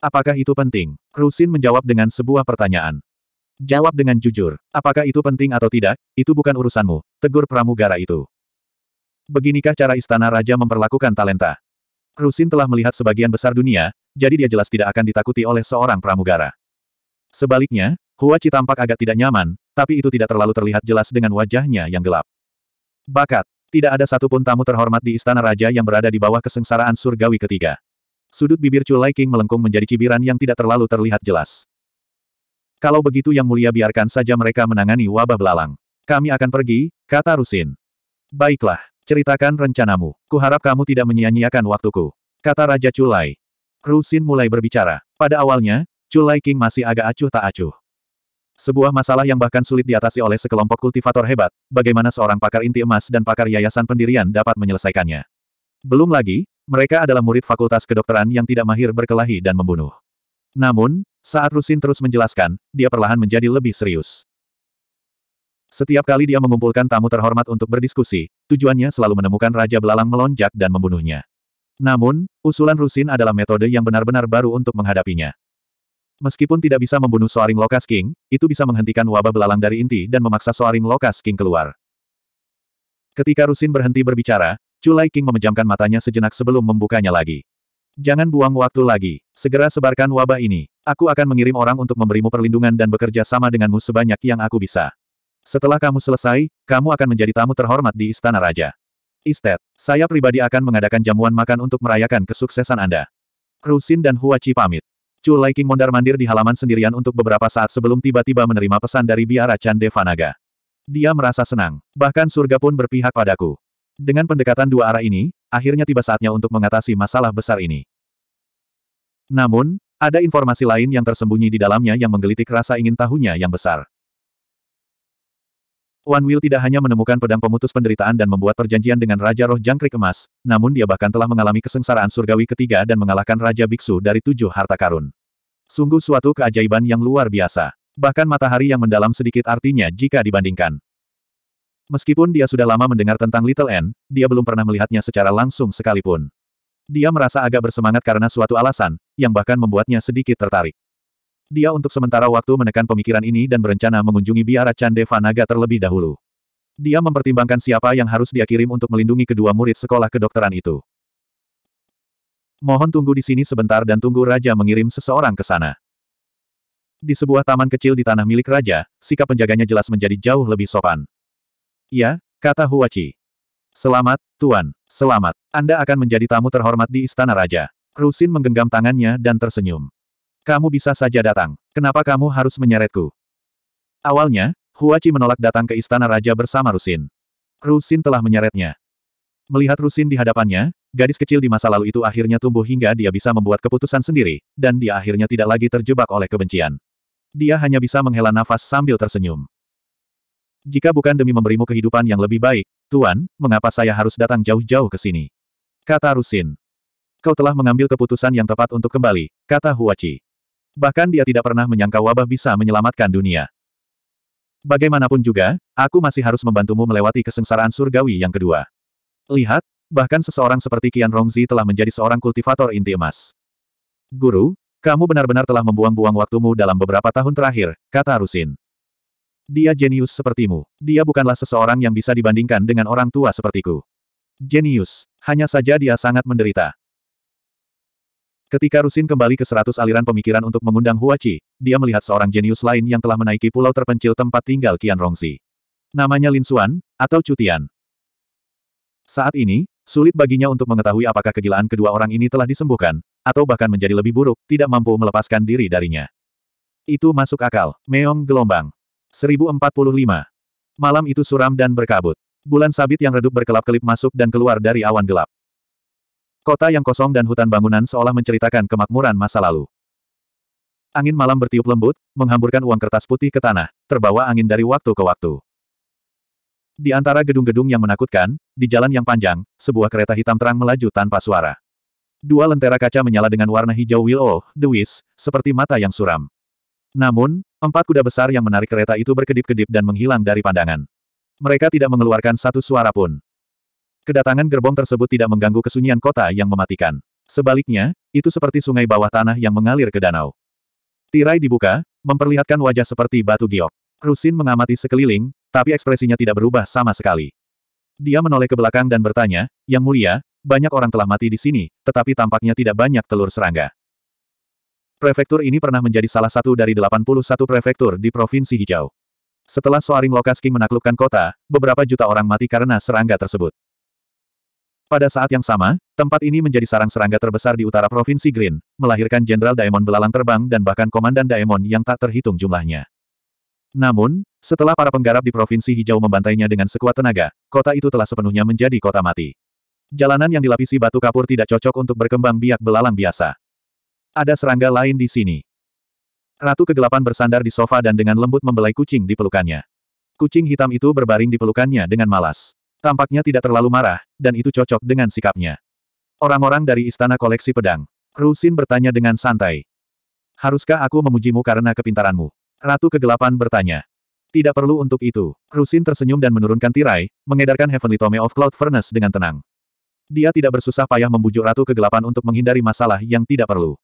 Speaker 1: Apakah itu penting? Rusin menjawab dengan sebuah pertanyaan. Jawab dengan jujur. Apakah itu penting atau tidak, itu bukan urusanmu, tegur pramugara itu. Beginikah cara istana raja memperlakukan talenta? Rusin telah melihat sebagian besar dunia, jadi dia jelas tidak akan ditakuti oleh seorang pramugara. Sebaliknya, Hua tampak agak tidak nyaman, tapi itu tidak terlalu terlihat jelas dengan wajahnya yang gelap. Bakat. Tidak ada satupun tamu terhormat di istana raja yang berada di bawah kesengsaraan surgawi ketiga. Sudut bibir Chulai King melengkung menjadi cibiran yang tidak terlalu terlihat jelas. Kalau begitu yang mulia biarkan saja mereka menangani wabah belalang. Kami akan pergi, kata Rusin. Baiklah, ceritakan rencanamu. Kuharap kamu tidak menyia-nyiakan waktuku. Kata Raja Chulai. Rusin mulai berbicara. Pada awalnya, Chulai King masih agak acuh tak acuh. Sebuah masalah yang bahkan sulit diatasi oleh sekelompok kultivator hebat, bagaimana seorang pakar inti emas dan pakar yayasan pendirian dapat menyelesaikannya. Belum lagi, mereka adalah murid fakultas kedokteran yang tidak mahir berkelahi dan membunuh. Namun, saat Rusin terus menjelaskan, dia perlahan menjadi lebih serius. Setiap kali dia mengumpulkan tamu terhormat untuk berdiskusi, tujuannya selalu menemukan Raja Belalang melonjak dan membunuhnya. Namun, usulan Rusin adalah metode yang benar-benar baru untuk menghadapinya. Meskipun tidak bisa membunuh Soaring Lokas King, itu bisa menghentikan wabah belalang dari inti dan memaksa Soaring Lokas King keluar. Ketika Rusin berhenti berbicara, Chulai King memejamkan matanya sejenak sebelum membukanya lagi. Jangan buang waktu lagi. Segera sebarkan wabah ini. Aku akan mengirim orang untuk memberimu perlindungan dan bekerja sama denganmu sebanyak yang aku bisa. Setelah kamu selesai, kamu akan menjadi tamu terhormat di Istana Raja. Istet, saya pribadi akan mengadakan jamuan makan untuk merayakan kesuksesan Anda. Rusin dan Huachi pamit. Chu King mondar-mandir di halaman sendirian untuk beberapa saat sebelum tiba-tiba menerima pesan dari biara Chan Devanaga. Dia merasa senang. Bahkan surga pun berpihak padaku. Dengan pendekatan dua arah ini, akhirnya tiba saatnya untuk mengatasi masalah besar ini. Namun, ada informasi lain yang tersembunyi di dalamnya yang menggelitik rasa ingin tahunya yang besar. Wan Will tidak hanya menemukan pedang pemutus penderitaan dan membuat perjanjian dengan Raja Roh Jangkrik Emas, namun dia bahkan telah mengalami kesengsaraan surgawi ketiga dan mengalahkan Raja Biksu dari tujuh harta karun. Sungguh suatu keajaiban yang luar biasa. Bahkan matahari yang mendalam sedikit artinya jika dibandingkan. Meskipun dia sudah lama mendengar tentang Little N, dia belum pernah melihatnya secara langsung sekalipun. Dia merasa agak bersemangat karena suatu alasan, yang bahkan membuatnya sedikit tertarik. Dia untuk sementara waktu menekan pemikiran ini dan berencana mengunjungi biara Chandeva Naga terlebih dahulu. Dia mempertimbangkan siapa yang harus dia kirim untuk melindungi kedua murid sekolah kedokteran itu. Mohon tunggu di sini sebentar dan tunggu Raja mengirim seseorang ke sana. Di sebuah taman kecil di tanah milik Raja, sikap penjaganya jelas menjadi jauh lebih sopan. Ya, kata Huachi. Selamat, Tuan. Selamat. Anda akan menjadi tamu terhormat di Istana Raja. Rusin menggenggam tangannya dan tersenyum. Kamu bisa saja datang. Kenapa kamu harus menyeretku? Awalnya, Huachi menolak datang ke Istana Raja bersama Rusin. Rusin telah menyeretnya. Melihat Rusin di hadapannya, gadis kecil di masa lalu itu akhirnya tumbuh hingga dia bisa membuat keputusan sendiri, dan dia akhirnya tidak lagi terjebak oleh kebencian. Dia hanya bisa menghela nafas sambil tersenyum. Jika bukan demi memberimu kehidupan yang lebih baik, Tuan, mengapa saya harus datang jauh-jauh ke sini? Kata Rusin. Kau telah mengambil keputusan yang tepat untuk kembali, kata Huachi. Bahkan dia tidak pernah menyangka wabah bisa menyelamatkan dunia. Bagaimanapun juga, aku masih harus membantumu melewati kesengsaraan surgawi yang kedua. Lihat, bahkan seseorang seperti Qian Rongzi telah menjadi seorang kultivator inti emas. Guru, kamu benar-benar telah membuang-buang waktumu dalam beberapa tahun terakhir, kata Rusin. Dia jenius sepertimu. Dia bukanlah seseorang yang bisa dibandingkan dengan orang tua sepertiku. Jenius. Hanya saja dia sangat menderita. Ketika Rusin kembali ke seratus aliran pemikiran untuk mengundang Huachi, dia melihat seorang jenius lain yang telah menaiki pulau terpencil tempat tinggal Qian Rongzi. Namanya Lin Xuan, atau Cutian. Saat ini, sulit baginya untuk mengetahui apakah kegilaan kedua orang ini telah disembuhkan, atau bahkan menjadi lebih buruk, tidak mampu melepaskan diri darinya. Itu masuk akal, meong gelombang. 1045. Malam itu suram dan berkabut. Bulan sabit yang redup berkelap-kelip masuk dan keluar dari awan gelap. Kota yang kosong dan hutan bangunan seolah menceritakan kemakmuran masa lalu. Angin malam bertiup lembut, menghamburkan uang kertas putih ke tanah, terbawa angin dari waktu ke waktu. Di antara gedung-gedung yang menakutkan, di jalan yang panjang, sebuah kereta hitam terang melaju tanpa suara. Dua lentera kaca menyala dengan warna hijau Willow, The Wiz, seperti mata yang suram. Namun, empat kuda besar yang menarik kereta itu berkedip-kedip dan menghilang dari pandangan. Mereka tidak mengeluarkan satu suara pun. Kedatangan gerbong tersebut tidak mengganggu kesunyian kota yang mematikan. Sebaliknya, itu seperti sungai bawah tanah yang mengalir ke danau. Tirai dibuka, memperlihatkan wajah seperti batu giok. Rusin mengamati sekeliling, tapi ekspresinya tidak berubah sama sekali. Dia menoleh ke belakang dan bertanya, Yang mulia, banyak orang telah mati di sini, tetapi tampaknya tidak banyak telur serangga. Prefektur ini pernah menjadi salah satu dari 81 prefektur di Provinsi Hijau. Setelah Soaring Lokas King menaklukkan kota, beberapa juta orang mati karena serangga tersebut. Pada saat yang sama, tempat ini menjadi sarang serangga terbesar di utara Provinsi Green, melahirkan Jenderal Daemon belalang terbang dan bahkan Komandan Daemon yang tak terhitung jumlahnya. Namun, setelah para penggarap di Provinsi Hijau membantainya dengan sekuat tenaga, kota itu telah sepenuhnya menjadi kota mati. Jalanan yang dilapisi batu kapur tidak cocok untuk berkembang biak belalang biasa. Ada serangga lain di sini. Ratu kegelapan bersandar di sofa dan dengan lembut membelai kucing di pelukannya. Kucing hitam itu berbaring di pelukannya dengan malas. Tampaknya tidak terlalu marah, dan itu cocok dengan sikapnya. Orang-orang dari istana koleksi pedang. Rusin bertanya dengan santai. Haruskah aku memujimu karena kepintaranmu? Ratu kegelapan bertanya. Tidak perlu untuk itu. Rusin tersenyum dan menurunkan tirai, mengedarkan Heavenly Tome of Cloud Furnace dengan tenang. Dia tidak bersusah payah membujuk Ratu Kegelapan untuk menghindari masalah yang tidak perlu.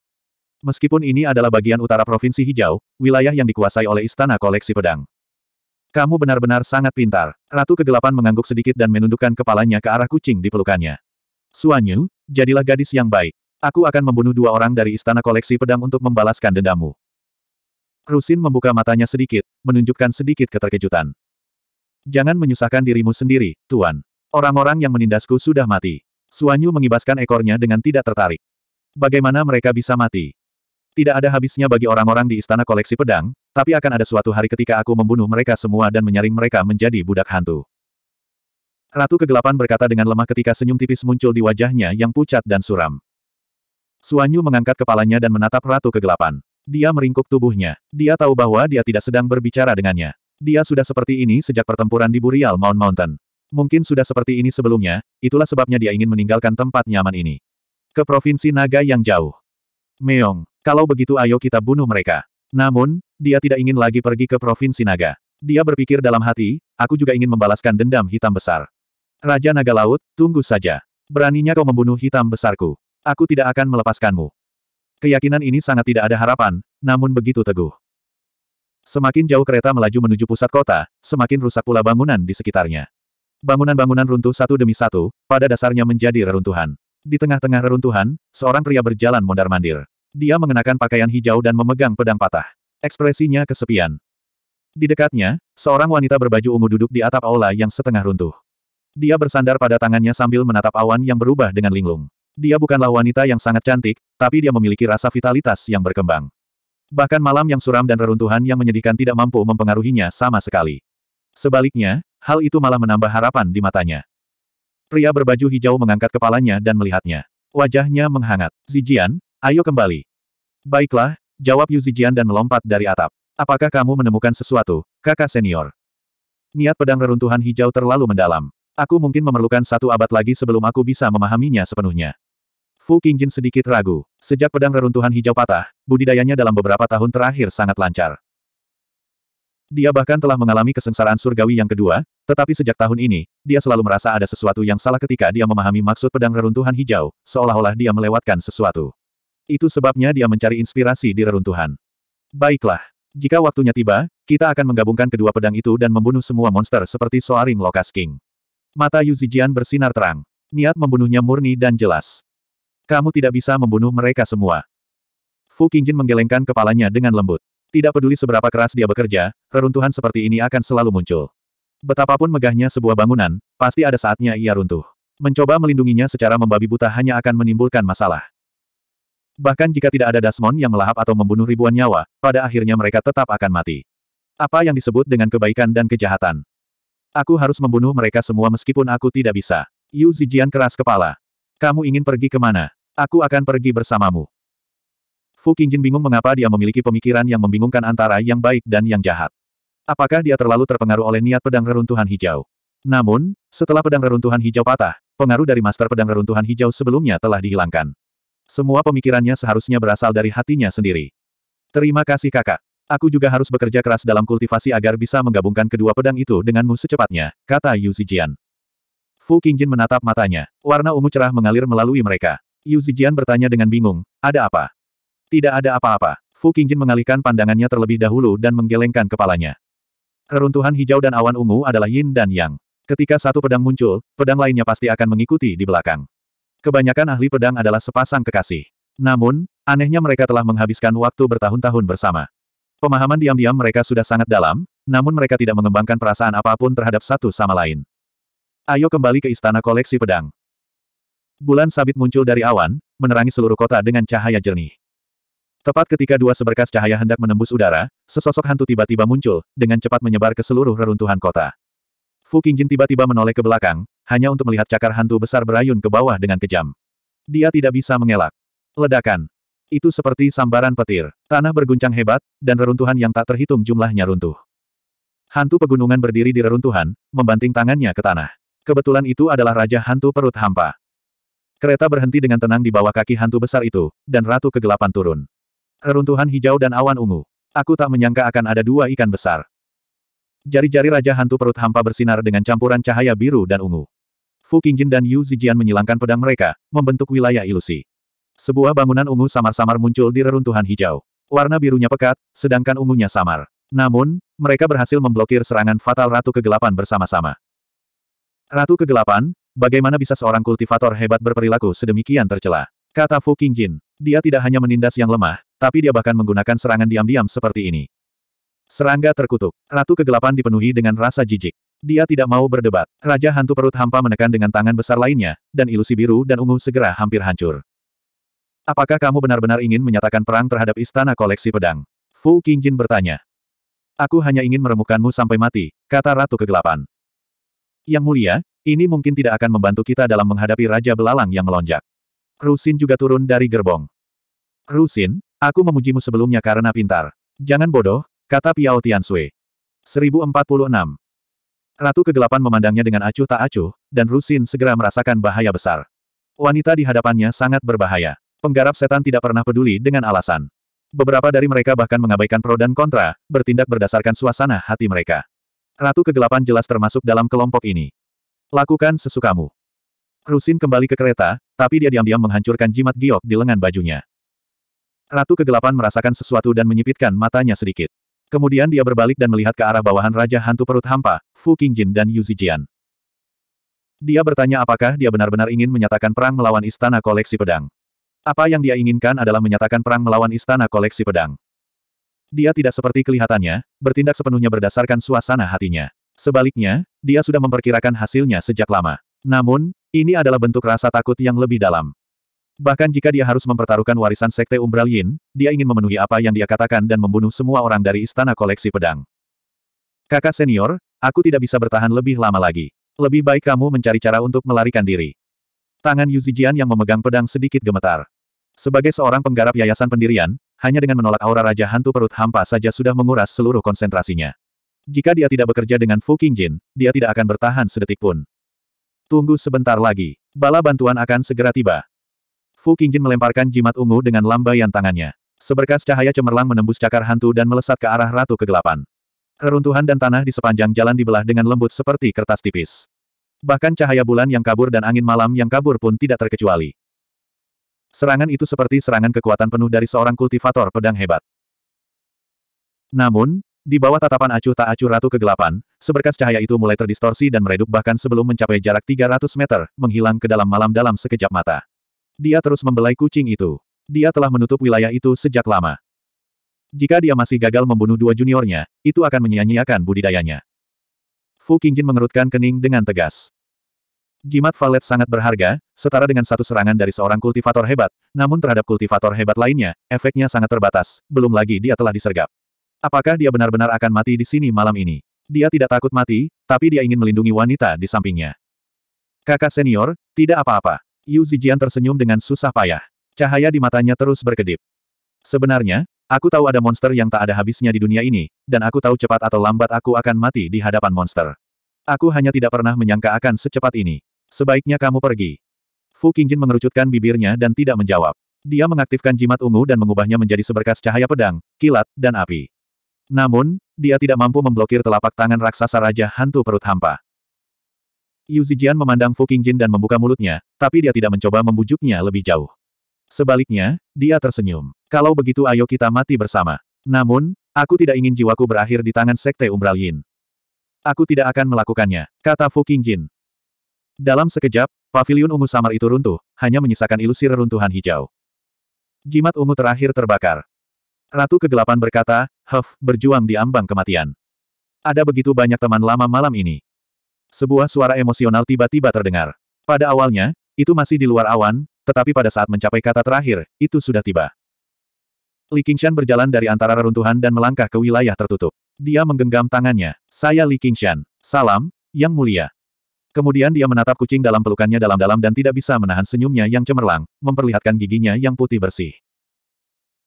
Speaker 1: Meskipun ini adalah bagian utara Provinsi Hijau, wilayah yang dikuasai oleh Istana Koleksi Pedang. Kamu benar-benar sangat pintar. Ratu Kegelapan mengangguk sedikit dan menundukkan kepalanya ke arah kucing di pelukannya. Suanyu, jadilah gadis yang baik. Aku akan membunuh dua orang dari Istana Koleksi Pedang untuk membalaskan dendamu. Rusin membuka matanya sedikit, menunjukkan sedikit keterkejutan. Jangan menyusahkan dirimu sendiri, Tuan. Orang-orang yang menindasku sudah mati. Suanyu mengibaskan ekornya dengan tidak tertarik. Bagaimana mereka bisa mati? Tidak ada habisnya bagi orang-orang di istana koleksi pedang, tapi akan ada suatu hari ketika aku membunuh mereka semua dan menyaring mereka menjadi budak hantu. Ratu kegelapan berkata dengan lemah ketika senyum tipis muncul di wajahnya yang pucat dan suram. Suanyu mengangkat kepalanya dan menatap Ratu kegelapan. Dia meringkuk tubuhnya. Dia tahu bahwa dia tidak sedang berbicara dengannya. Dia sudah seperti ini sejak pertempuran di Burial Mount Mountain. Mungkin sudah seperti ini sebelumnya, itulah sebabnya dia ingin meninggalkan tempat nyaman ini. Ke Provinsi Naga yang jauh. Meong. Kalau begitu ayo kita bunuh mereka. Namun, dia tidak ingin lagi pergi ke Provinsi Naga. Dia berpikir dalam hati, aku juga ingin membalaskan dendam hitam besar. Raja Naga Laut, tunggu saja. Beraninya kau membunuh hitam besarku. Aku tidak akan melepaskanmu. Keyakinan ini sangat tidak ada harapan, namun begitu teguh. Semakin jauh kereta melaju menuju pusat kota, semakin rusak pula bangunan di sekitarnya. Bangunan-bangunan runtuh satu demi satu, pada dasarnya menjadi reruntuhan. Di tengah-tengah reruntuhan, seorang pria berjalan mondar-mandir. Dia mengenakan pakaian hijau dan memegang pedang patah. Ekspresinya kesepian. Di dekatnya, seorang wanita berbaju ungu duduk di atap aula yang setengah runtuh. Dia bersandar pada tangannya sambil menatap awan yang berubah dengan linglung. Dia bukanlah wanita yang sangat cantik, tapi dia memiliki rasa vitalitas yang berkembang. Bahkan malam yang suram dan reruntuhan yang menyedihkan tidak mampu mempengaruhinya sama sekali. Sebaliknya, hal itu malah menambah harapan di matanya. Pria berbaju hijau mengangkat kepalanya dan melihatnya. Wajahnya menghangat. Zijian, Ayo kembali. Baiklah, jawab Yu Zijian dan melompat dari atap. Apakah kamu menemukan sesuatu, kakak senior? Niat pedang reruntuhan hijau terlalu mendalam. Aku mungkin memerlukan satu abad lagi sebelum aku bisa memahaminya sepenuhnya. Fu Qingjin sedikit ragu. Sejak pedang reruntuhan hijau patah, budidayanya dalam beberapa tahun terakhir sangat lancar. Dia bahkan telah mengalami kesengsaraan surgawi yang kedua, tetapi sejak tahun ini, dia selalu merasa ada sesuatu yang salah ketika dia memahami maksud pedang reruntuhan hijau, seolah-olah dia melewatkan sesuatu. Itu sebabnya dia mencari inspirasi di reruntuhan. Baiklah. Jika waktunya tiba, kita akan menggabungkan kedua pedang itu dan membunuh semua monster seperti Soaring Lokas King. Mata Yu Zijian bersinar terang. Niat membunuhnya murni dan jelas. Kamu tidak bisa membunuh mereka semua. Fu Qingjin menggelengkan kepalanya dengan lembut. Tidak peduli seberapa keras dia bekerja, reruntuhan seperti ini akan selalu muncul. Betapapun megahnya sebuah bangunan, pasti ada saatnya ia runtuh. Mencoba melindunginya secara membabi buta hanya akan menimbulkan masalah. Bahkan jika tidak ada Dasmon yang melahap atau membunuh ribuan nyawa, pada akhirnya mereka tetap akan mati. Apa yang disebut dengan kebaikan dan kejahatan? Aku harus membunuh mereka semua meskipun aku tidak bisa. Yu Zijian keras kepala. Kamu ingin pergi kemana? Aku akan pergi bersamamu. Fu Qingjin bingung mengapa dia memiliki pemikiran yang membingungkan antara yang baik dan yang jahat. Apakah dia terlalu terpengaruh oleh niat pedang reruntuhan hijau? Namun, setelah pedang reruntuhan hijau patah, pengaruh dari master pedang reruntuhan hijau sebelumnya telah dihilangkan. Semua pemikirannya seharusnya berasal dari hatinya sendiri. Terima kasih kakak. Aku juga harus bekerja keras dalam kultivasi agar bisa menggabungkan kedua pedang itu denganmu secepatnya, kata Yu Zijian. Fu Qingjin menatap matanya. Warna ungu cerah mengalir melalui mereka. Yu Zijian bertanya dengan bingung, ada apa? Tidak ada apa-apa. Fu Qingjin mengalihkan pandangannya terlebih dahulu dan menggelengkan kepalanya. Reruntuhan hijau dan awan ungu adalah yin dan yang. Ketika satu pedang muncul, pedang lainnya pasti akan mengikuti di belakang. Kebanyakan ahli pedang adalah sepasang kekasih. Namun, anehnya mereka telah menghabiskan waktu bertahun-tahun bersama. Pemahaman diam-diam mereka sudah sangat dalam, namun mereka tidak mengembangkan perasaan apapun terhadap satu sama lain. Ayo kembali ke istana koleksi pedang. Bulan sabit muncul dari awan, menerangi seluruh kota dengan cahaya jernih. Tepat ketika dua seberkas cahaya hendak menembus udara, sesosok hantu tiba-tiba muncul, dengan cepat menyebar ke seluruh reruntuhan kota. Fu Qingjin tiba-tiba menoleh ke belakang, hanya untuk melihat cakar hantu besar berayun ke bawah dengan kejam. Dia tidak bisa mengelak. Ledakan. Itu seperti sambaran petir. Tanah berguncang hebat, dan reruntuhan yang tak terhitung jumlahnya runtuh. Hantu pegunungan berdiri di reruntuhan, membanting tangannya ke tanah. Kebetulan itu adalah Raja Hantu Perut Hampa. Kereta berhenti dengan tenang di bawah kaki hantu besar itu, dan Ratu Kegelapan turun. Reruntuhan hijau dan awan ungu. Aku tak menyangka akan ada dua ikan besar. Jari-jari Raja Hantu Perut Hampa bersinar dengan campuran cahaya biru dan ungu. Fu Qingjin dan Yu Zijian menyilangkan pedang mereka, membentuk wilayah ilusi. Sebuah bangunan ungu samar-samar muncul di reruntuhan hijau. Warna birunya pekat, sedangkan ungunya samar. Namun, mereka berhasil memblokir serangan fatal Ratu Kegelapan bersama-sama. Ratu Kegelapan, bagaimana bisa seorang kultivator hebat berperilaku sedemikian tercela? Kata Fu Qingjin. Dia tidak hanya menindas yang lemah, tapi dia bahkan menggunakan serangan diam-diam seperti ini. Serangga terkutuk. Ratu Kegelapan dipenuhi dengan rasa jijik. Dia tidak mau berdebat. Raja hantu perut hampa menekan dengan tangan besar lainnya, dan ilusi biru dan ungu segera hampir hancur. Apakah kamu benar-benar ingin menyatakan perang terhadap istana koleksi pedang? Fu Qingjin bertanya. Aku hanya ingin meremukkanmu sampai mati, kata Ratu Kegelapan. Yang mulia, ini mungkin tidak akan membantu kita dalam menghadapi Raja Belalang yang melonjak. Rusin juga turun dari gerbong. Rusin, aku memujimu sebelumnya karena pintar. Jangan bodoh, kata Piao Sui. 1046. Ratu kegelapan memandangnya dengan acuh tak acuh, dan Rusin segera merasakan bahaya besar. Wanita di hadapannya sangat berbahaya. Penggarap setan tidak pernah peduli dengan alasan. Beberapa dari mereka bahkan mengabaikan pro dan kontra, bertindak berdasarkan suasana hati mereka. Ratu kegelapan jelas termasuk dalam kelompok ini. Lakukan sesukamu. Rusin kembali ke kereta, tapi dia diam-diam menghancurkan jimat giok di lengan bajunya. Ratu kegelapan merasakan sesuatu dan menyipitkan matanya sedikit. Kemudian dia berbalik dan melihat ke arah bawahan Raja Hantu Perut Hampa, Fu Qingjin dan Yu Zijian. Dia bertanya apakah dia benar-benar ingin menyatakan perang melawan Istana Koleksi Pedang. Apa yang dia inginkan adalah menyatakan perang melawan Istana Koleksi Pedang. Dia tidak seperti kelihatannya, bertindak sepenuhnya berdasarkan suasana hatinya. Sebaliknya, dia sudah memperkirakan hasilnya sejak lama. Namun, ini adalah bentuk rasa takut yang lebih dalam. Bahkan jika dia harus mempertaruhkan warisan Sekte Umbral Yin, dia ingin memenuhi apa yang dia katakan dan membunuh semua orang dari istana koleksi pedang. Kakak senior, aku tidak bisa bertahan lebih lama lagi. Lebih baik kamu mencari cara untuk melarikan diri. Tangan Yu Zijian yang memegang pedang sedikit gemetar. Sebagai seorang penggarap yayasan pendirian, hanya dengan menolak aura Raja Hantu Perut Hampa saja sudah menguras seluruh konsentrasinya. Jika dia tidak bekerja dengan Fu Qingjin, dia tidak akan bertahan sedetik pun. Tunggu sebentar lagi. Bala bantuan akan segera tiba. Fu Qingjin melemparkan jimat ungu dengan lambaian tangannya. Seberkas cahaya cemerlang menembus cakar hantu dan melesat ke arah Ratu Kegelapan. Reruntuhan dan tanah di sepanjang jalan dibelah dengan lembut seperti kertas tipis. Bahkan cahaya bulan yang kabur dan angin malam yang kabur pun tidak terkecuali. Serangan itu seperti serangan kekuatan penuh dari seorang kultivator pedang hebat. Namun, di bawah tatapan acuh tak acuh Ratu Kegelapan, seberkas cahaya itu mulai terdistorsi dan meredup bahkan sebelum mencapai jarak 300 meter, menghilang ke dalam malam dalam sekejap mata. Dia terus membelai kucing itu. Dia telah menutup wilayah itu sejak lama. Jika dia masih gagal membunuh dua juniornya, itu akan menyia-nyiakan budidayanya. Fu Qingjin mengerutkan kening dengan tegas. Jimat valet sangat berharga, setara dengan satu serangan dari seorang kultivator hebat, namun terhadap kultivator hebat lainnya, efeknya sangat terbatas, belum lagi dia telah disergap. Apakah dia benar-benar akan mati di sini malam ini? Dia tidak takut mati, tapi dia ingin melindungi wanita di sampingnya. Kakak senior, tidak apa-apa. Yu Zijian tersenyum dengan susah payah. Cahaya di matanya terus berkedip. Sebenarnya, aku tahu ada monster yang tak ada habisnya di dunia ini, dan aku tahu cepat atau lambat aku akan mati di hadapan monster. Aku hanya tidak pernah menyangka akan secepat ini. Sebaiknya kamu pergi. Fu Qingjin mengerucutkan bibirnya dan tidak menjawab. Dia mengaktifkan jimat ungu dan mengubahnya menjadi seberkas cahaya pedang, kilat, dan api. Namun, dia tidak mampu memblokir telapak tangan raksasa Raja Hantu Perut Hampa. Yu Zijian memandang Fu Qingjin dan membuka mulutnya, tapi dia tidak mencoba membujuknya lebih jauh. Sebaliknya, dia tersenyum. Kalau begitu ayo kita mati bersama. Namun, aku tidak ingin jiwaku berakhir di tangan Sekte Umbral Yin. Aku tidak akan melakukannya, kata Fu Qingjin. Dalam sekejap, Paviliun ungu samar itu runtuh, hanya menyisakan ilusi reruntuhan hijau. Jimat ungu terakhir terbakar. Ratu kegelapan berkata, Huff, berjuang di ambang kematian. Ada begitu banyak teman lama malam ini. Sebuah suara emosional tiba-tiba terdengar. Pada awalnya, itu masih di luar awan, tetapi pada saat mencapai kata terakhir, itu sudah tiba. Li Qingshan berjalan dari antara reruntuhan dan melangkah ke wilayah tertutup. Dia menggenggam tangannya. Saya Li Qingshan. Salam, Yang Mulia. Kemudian dia menatap kucing dalam pelukannya dalam-dalam dan tidak bisa menahan senyumnya yang cemerlang, memperlihatkan giginya yang putih bersih.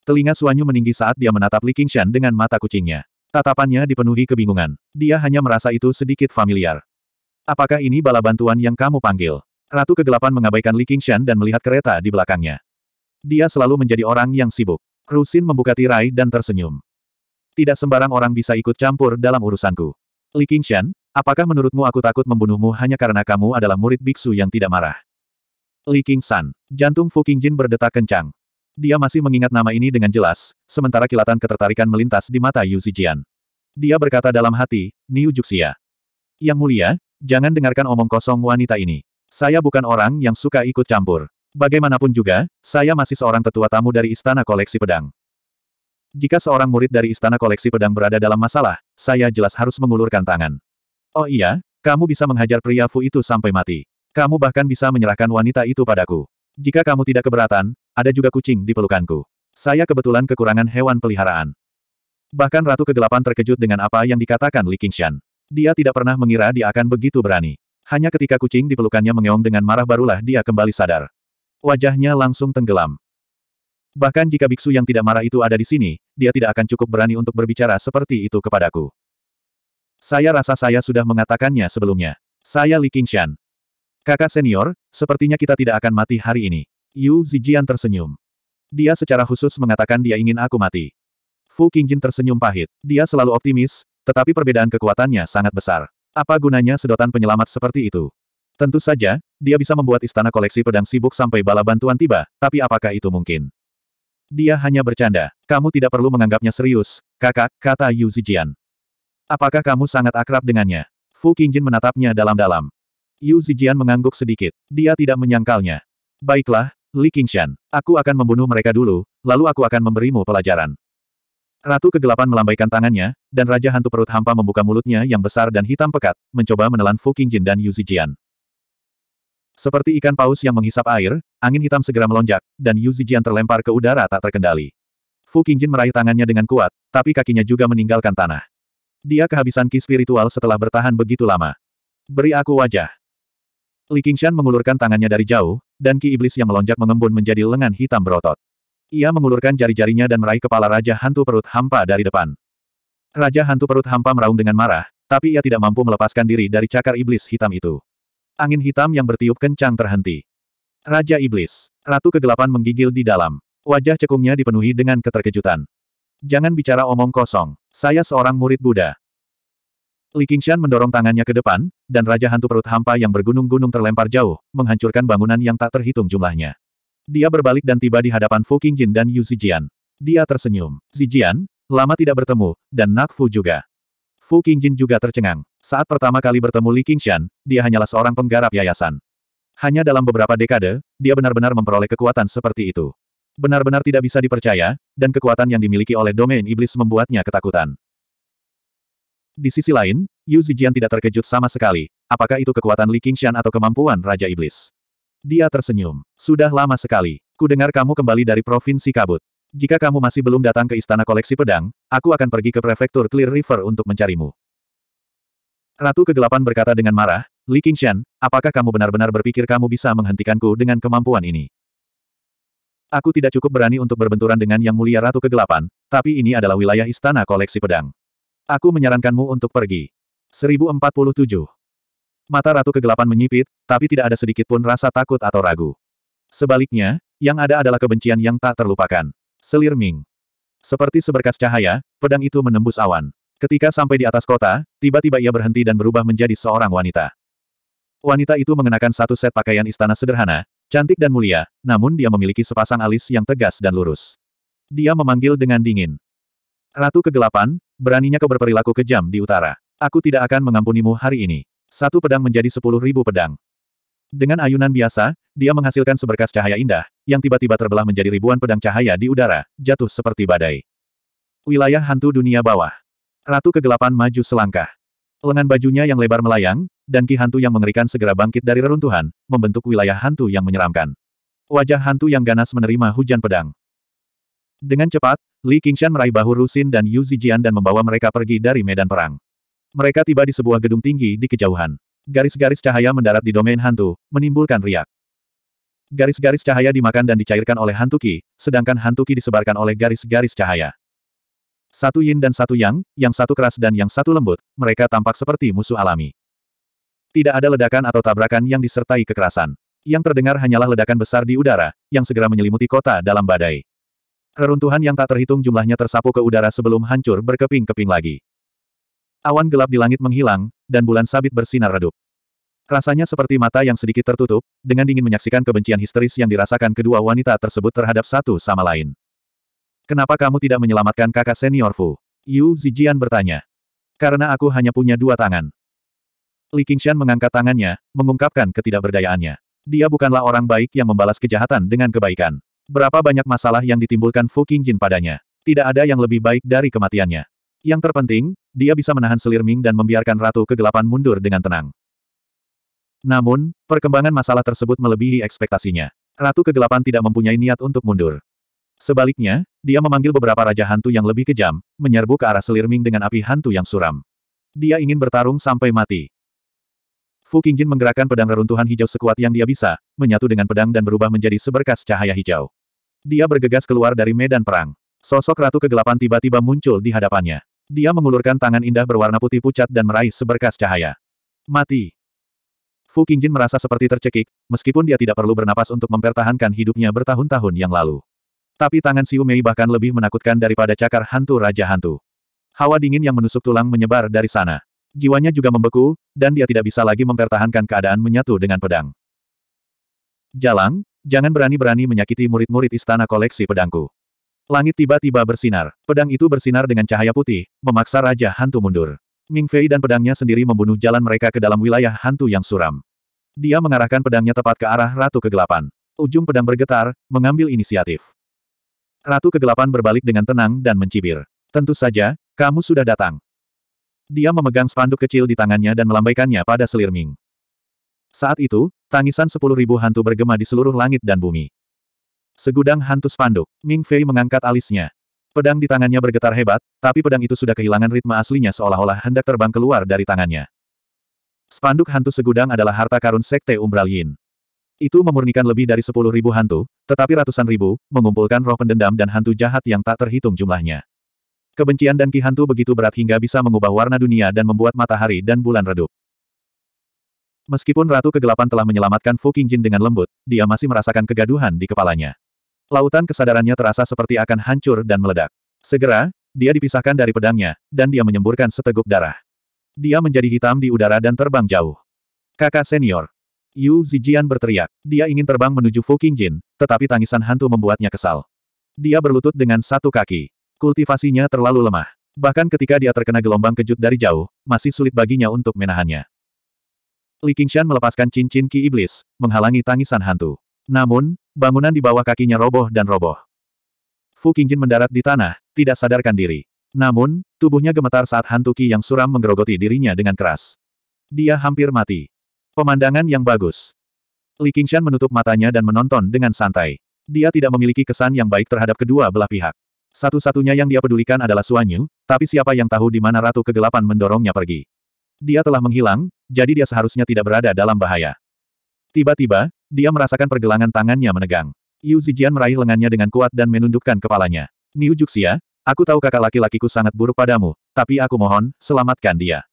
Speaker 1: Telinga Suanyu meninggi saat dia menatap Li Qingshan dengan mata kucingnya. Tatapannya dipenuhi kebingungan. Dia hanya merasa itu sedikit familiar. Apakah ini bala bantuan yang kamu panggil? Ratu kegelapan mengabaikan Li Qingshan dan melihat kereta di belakangnya. Dia selalu menjadi orang yang sibuk. Rusin membuka tirai dan tersenyum. Tidak sembarang orang bisa ikut campur dalam urusanku. Li Qingshan, apakah menurutmu aku takut membunuhmu hanya karena kamu adalah murid biksu yang tidak marah? Li Qingshan, jantung Fu Qingjin berdetak kencang. Dia masih mengingat nama ini dengan jelas, sementara kilatan ketertarikan melintas di mata Yu Zijian. Dia berkata dalam hati, Niu Juxia. Yang mulia, Jangan dengarkan omong kosong wanita ini. Saya bukan orang yang suka ikut campur. Bagaimanapun juga, saya masih seorang tetua tamu dari Istana Koleksi Pedang. Jika seorang murid dari Istana Koleksi Pedang berada dalam masalah, saya jelas harus mengulurkan tangan. Oh iya, kamu bisa menghajar pria Fu itu sampai mati. Kamu bahkan bisa menyerahkan wanita itu padaku. Jika kamu tidak keberatan, ada juga kucing di pelukanku. Saya kebetulan kekurangan hewan peliharaan. Bahkan Ratu Kegelapan terkejut dengan apa yang dikatakan Li Qingshan. Dia tidak pernah mengira dia akan begitu berani. Hanya ketika kucing di pelukannya mengeong dengan marah barulah dia kembali sadar. Wajahnya langsung tenggelam. Bahkan jika biksu yang tidak marah itu ada di sini, dia tidak akan cukup berani untuk berbicara seperti itu kepadaku. Saya rasa saya sudah mengatakannya sebelumnya. Saya Li Qingshan. Kakak senior, sepertinya kita tidak akan mati hari ini. Yu Zijian tersenyum. Dia secara khusus mengatakan dia ingin aku mati. Fu Qingjin tersenyum pahit. Dia selalu optimis, tetapi perbedaan kekuatannya sangat besar. Apa gunanya sedotan penyelamat seperti itu? Tentu saja, dia bisa membuat istana koleksi pedang sibuk sampai bala bantuan tiba, tapi apakah itu mungkin? Dia hanya bercanda. Kamu tidak perlu menganggapnya serius, kakak, kata Yu Zijian. Apakah kamu sangat akrab dengannya? Fu Qingjin menatapnya dalam-dalam. Yu Zijian mengangguk sedikit. Dia tidak menyangkalnya. Baiklah, Li Qingshan. Aku akan membunuh mereka dulu, lalu aku akan memberimu pelajaran. Ratu kegelapan melambaikan tangannya, dan Raja Hantu Perut Hampa membuka mulutnya yang besar dan hitam pekat, mencoba menelan Fu Qingjin dan Yu Zijian. Seperti ikan paus yang menghisap air, angin hitam segera melonjak, dan Yu Zijian terlempar ke udara tak terkendali. Fu Qingjin meraih tangannya dengan kuat, tapi kakinya juga meninggalkan tanah. Dia kehabisan ki spiritual setelah bertahan begitu lama. Beri aku wajah. Li Qingshan mengulurkan tangannya dari jauh, dan ki iblis yang melonjak mengembun menjadi lengan hitam berotot. Ia mengulurkan jari-jarinya dan meraih kepala Raja Hantu Perut Hampa dari depan. Raja Hantu Perut Hampa meraung dengan marah, tapi ia tidak mampu melepaskan diri dari cakar iblis hitam itu. Angin hitam yang bertiup kencang terhenti. Raja Iblis, Ratu Kegelapan menggigil di dalam. Wajah cekungnya dipenuhi dengan keterkejutan. Jangan bicara omong kosong, saya seorang murid Buddha. Li Qingshan mendorong tangannya ke depan, dan Raja Hantu Perut Hampa yang bergunung-gunung terlempar jauh, menghancurkan bangunan yang tak terhitung jumlahnya. Dia berbalik dan tiba di hadapan Fu Qingjin dan Yu Zijian. Dia tersenyum. Zijian, lama tidak bertemu, dan Nak Fu juga. Fu Qingjin juga tercengang. Saat pertama kali bertemu Li Qingshan, dia hanyalah seorang penggarap yayasan. Hanya dalam beberapa dekade, dia benar-benar memperoleh kekuatan seperti itu. Benar-benar tidak bisa dipercaya, dan kekuatan yang dimiliki oleh domain iblis membuatnya ketakutan. Di sisi lain, Yu Zijian tidak terkejut sama sekali, apakah itu kekuatan Li Qingshan atau kemampuan Raja Iblis. Dia tersenyum. Sudah lama sekali. Kudengar kamu kembali dari Provinsi Kabut. Jika kamu masih belum datang ke Istana Koleksi Pedang, aku akan pergi ke Prefektur Clear River untuk mencarimu. Ratu Kegelapan berkata dengan marah, Li Qingshan, apakah kamu benar-benar berpikir kamu bisa menghentikanku dengan kemampuan ini? Aku tidak cukup berani untuk berbenturan dengan Yang Mulia Ratu Kegelapan, tapi ini adalah wilayah Istana Koleksi Pedang. Aku menyarankanmu untuk pergi. 1047 Mata Ratu Kegelapan menyipit, tapi tidak ada sedikit pun rasa takut atau ragu. Sebaliknya, yang ada adalah kebencian yang tak terlupakan. Selir Ming. Seperti seberkas cahaya, pedang itu menembus awan. Ketika sampai di atas kota, tiba-tiba ia berhenti dan berubah menjadi seorang wanita. Wanita itu mengenakan satu set pakaian istana sederhana, cantik dan mulia, namun dia memiliki sepasang alis yang tegas dan lurus. Dia memanggil dengan dingin. Ratu kegelapan, beraninya kau berperilaku kejam di utara. Aku tidak akan mengampunimu hari ini. Satu pedang menjadi sepuluh ribu pedang. Dengan ayunan biasa, dia menghasilkan seberkas cahaya indah, yang tiba-tiba terbelah menjadi ribuan pedang cahaya di udara, jatuh seperti badai. Wilayah hantu dunia bawah. Ratu kegelapan maju selangkah. Lengan bajunya yang lebar melayang, dan ki hantu yang mengerikan segera bangkit dari reruntuhan, membentuk wilayah hantu yang menyeramkan. Wajah hantu yang ganas menerima hujan pedang. Dengan cepat, Li Qingshan meraih bahu Rusin dan Yu Zijian dan membawa mereka pergi dari medan perang. Mereka tiba di sebuah gedung tinggi di kejauhan. Garis-garis cahaya mendarat di domain hantu, menimbulkan riak. Garis-garis cahaya dimakan dan dicairkan oleh hantu ki, sedangkan hantu ki disebarkan oleh garis-garis cahaya. Satu yin dan satu yang, yang satu keras dan yang satu lembut, mereka tampak seperti musuh alami. Tidak ada ledakan atau tabrakan yang disertai kekerasan. Yang terdengar hanyalah ledakan besar di udara, yang segera menyelimuti kota dalam badai. Reruntuhan yang tak terhitung jumlahnya tersapu ke udara sebelum hancur berkeping-keping lagi. Awan gelap di langit menghilang, dan bulan sabit bersinar redup. Rasanya seperti mata yang sedikit tertutup, dengan dingin menyaksikan kebencian histeris yang dirasakan kedua wanita tersebut terhadap satu sama lain. Kenapa kamu tidak menyelamatkan kakak seniorku? Yu Zijian bertanya. Karena aku hanya punya dua tangan. Li Qingshan mengangkat tangannya, mengungkapkan ketidakberdayaannya. Dia bukanlah orang baik yang membalas kejahatan dengan kebaikan. Berapa banyak masalah yang ditimbulkan Fu Qingjin padanya. Tidak ada yang lebih baik dari kematiannya. Yang terpenting, dia bisa menahan selir Ming dan membiarkan Ratu Kegelapan mundur dengan tenang. Namun, perkembangan masalah tersebut melebihi ekspektasinya. Ratu Kegelapan tidak mempunyai niat untuk mundur. Sebaliknya, dia memanggil beberapa raja hantu yang lebih kejam, menyerbu ke arah selir Ming dengan api hantu yang suram. Dia ingin bertarung sampai mati. Fu Qingjin menggerakkan pedang reruntuhan hijau sekuat yang dia bisa, menyatu dengan pedang dan berubah menjadi seberkas cahaya hijau. Dia bergegas keluar dari medan perang. Sosok Ratu Kegelapan tiba-tiba muncul di hadapannya. Dia mengulurkan tangan indah berwarna putih pucat dan meraih seberkas cahaya. Mati. Fu Qingjin merasa seperti tercekik, meskipun dia tidak perlu bernapas untuk mempertahankan hidupnya bertahun-tahun yang lalu. Tapi tangan Xiu Mei bahkan lebih menakutkan daripada cakar hantu Raja Hantu. Hawa dingin yang menusuk tulang menyebar dari sana. Jiwanya juga membeku, dan dia tidak bisa lagi mempertahankan keadaan menyatu dengan pedang. Jalang, jangan berani-berani menyakiti murid-murid istana koleksi pedangku. Langit tiba-tiba bersinar. Pedang itu bersinar dengan cahaya putih, memaksa Raja Hantu mundur. Ming Fei dan pedangnya sendiri membunuh jalan mereka ke dalam wilayah hantu yang suram. Dia mengarahkan pedangnya tepat ke arah Ratu Kegelapan. Ujung pedang bergetar, mengambil inisiatif. Ratu Kegelapan berbalik dengan tenang dan mencibir. Tentu saja, kamu sudah datang. Dia memegang spanduk kecil di tangannya dan melambaikannya pada selir Ming. Saat itu, tangisan sepuluh ribu hantu bergema di seluruh langit dan bumi. Segudang hantu spanduk. Ming Fei mengangkat alisnya. Pedang di tangannya bergetar hebat, tapi pedang itu sudah kehilangan ritme aslinya seolah-olah hendak terbang keluar dari tangannya. Spanduk hantu segudang adalah harta karun Sekte Umbral Yin. Itu memurnikan lebih dari sepuluh ribu hantu, tetapi ratusan ribu, mengumpulkan roh pendendam dan hantu jahat yang tak terhitung jumlahnya. Kebencian dan ki hantu begitu berat hingga bisa mengubah warna dunia dan membuat matahari dan bulan redup. Meskipun Ratu Kegelapan telah menyelamatkan Fu Qingjin dengan lembut, dia masih merasakan kegaduhan di kepalanya. Lautan kesadarannya terasa seperti akan hancur dan meledak. Segera, dia dipisahkan dari pedangnya, dan dia menyemburkan seteguk darah. Dia menjadi hitam di udara dan terbang jauh. Kakak senior. Yu Zijian berteriak. Dia ingin terbang menuju Fu Qingjin, tetapi tangisan hantu membuatnya kesal. Dia berlutut dengan satu kaki. Kultivasinya terlalu lemah. Bahkan ketika dia terkena gelombang kejut dari jauh, masih sulit baginya untuk menahannya. Li Qingshan melepaskan cincin Ki Iblis, menghalangi tangisan hantu. Namun, bangunan di bawah kakinya roboh dan roboh. Fu Qingjin mendarat di tanah, tidak sadarkan diri. Namun, tubuhnya gemetar saat hantu ki yang suram menggerogoti dirinya dengan keras. Dia hampir mati. Pemandangan yang bagus. Li Qingshan menutup matanya dan menonton dengan santai. Dia tidak memiliki kesan yang baik terhadap kedua belah pihak. Satu-satunya yang dia pedulikan adalah Suanyu, tapi siapa yang tahu di mana Ratu Kegelapan mendorongnya pergi. Dia telah menghilang, jadi dia seharusnya tidak berada dalam bahaya. Tiba-tiba, dia merasakan pergelangan tangannya menegang. Yu Zijian meraih lengannya dengan kuat dan menundukkan kepalanya. Niu Juxia, aku tahu kakak laki-lakiku sangat buruk padamu, tapi aku mohon, selamatkan dia.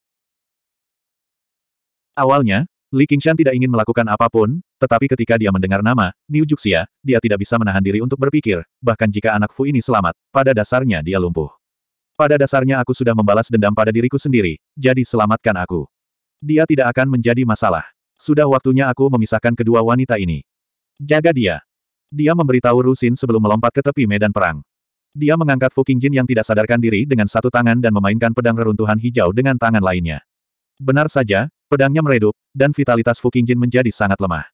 Speaker 1: Awalnya, Li Qingshan tidak ingin melakukan apapun, tetapi ketika dia mendengar nama, Niu Juxia, dia tidak bisa menahan diri untuk berpikir, bahkan jika anak Fu ini selamat, pada dasarnya dia lumpuh. Pada dasarnya aku sudah membalas dendam pada diriku sendiri, jadi selamatkan aku. Dia tidak akan menjadi masalah. Sudah waktunya aku memisahkan kedua wanita ini. Jaga dia. Dia memberitahu Rusin sebelum melompat ke tepi medan perang. Dia mengangkat Fuking Jin yang tidak sadarkan diri dengan satu tangan dan memainkan pedang reruntuhan hijau dengan tangan lainnya. Benar saja, pedangnya meredup, dan vitalitas Fuking Jin menjadi sangat lemah.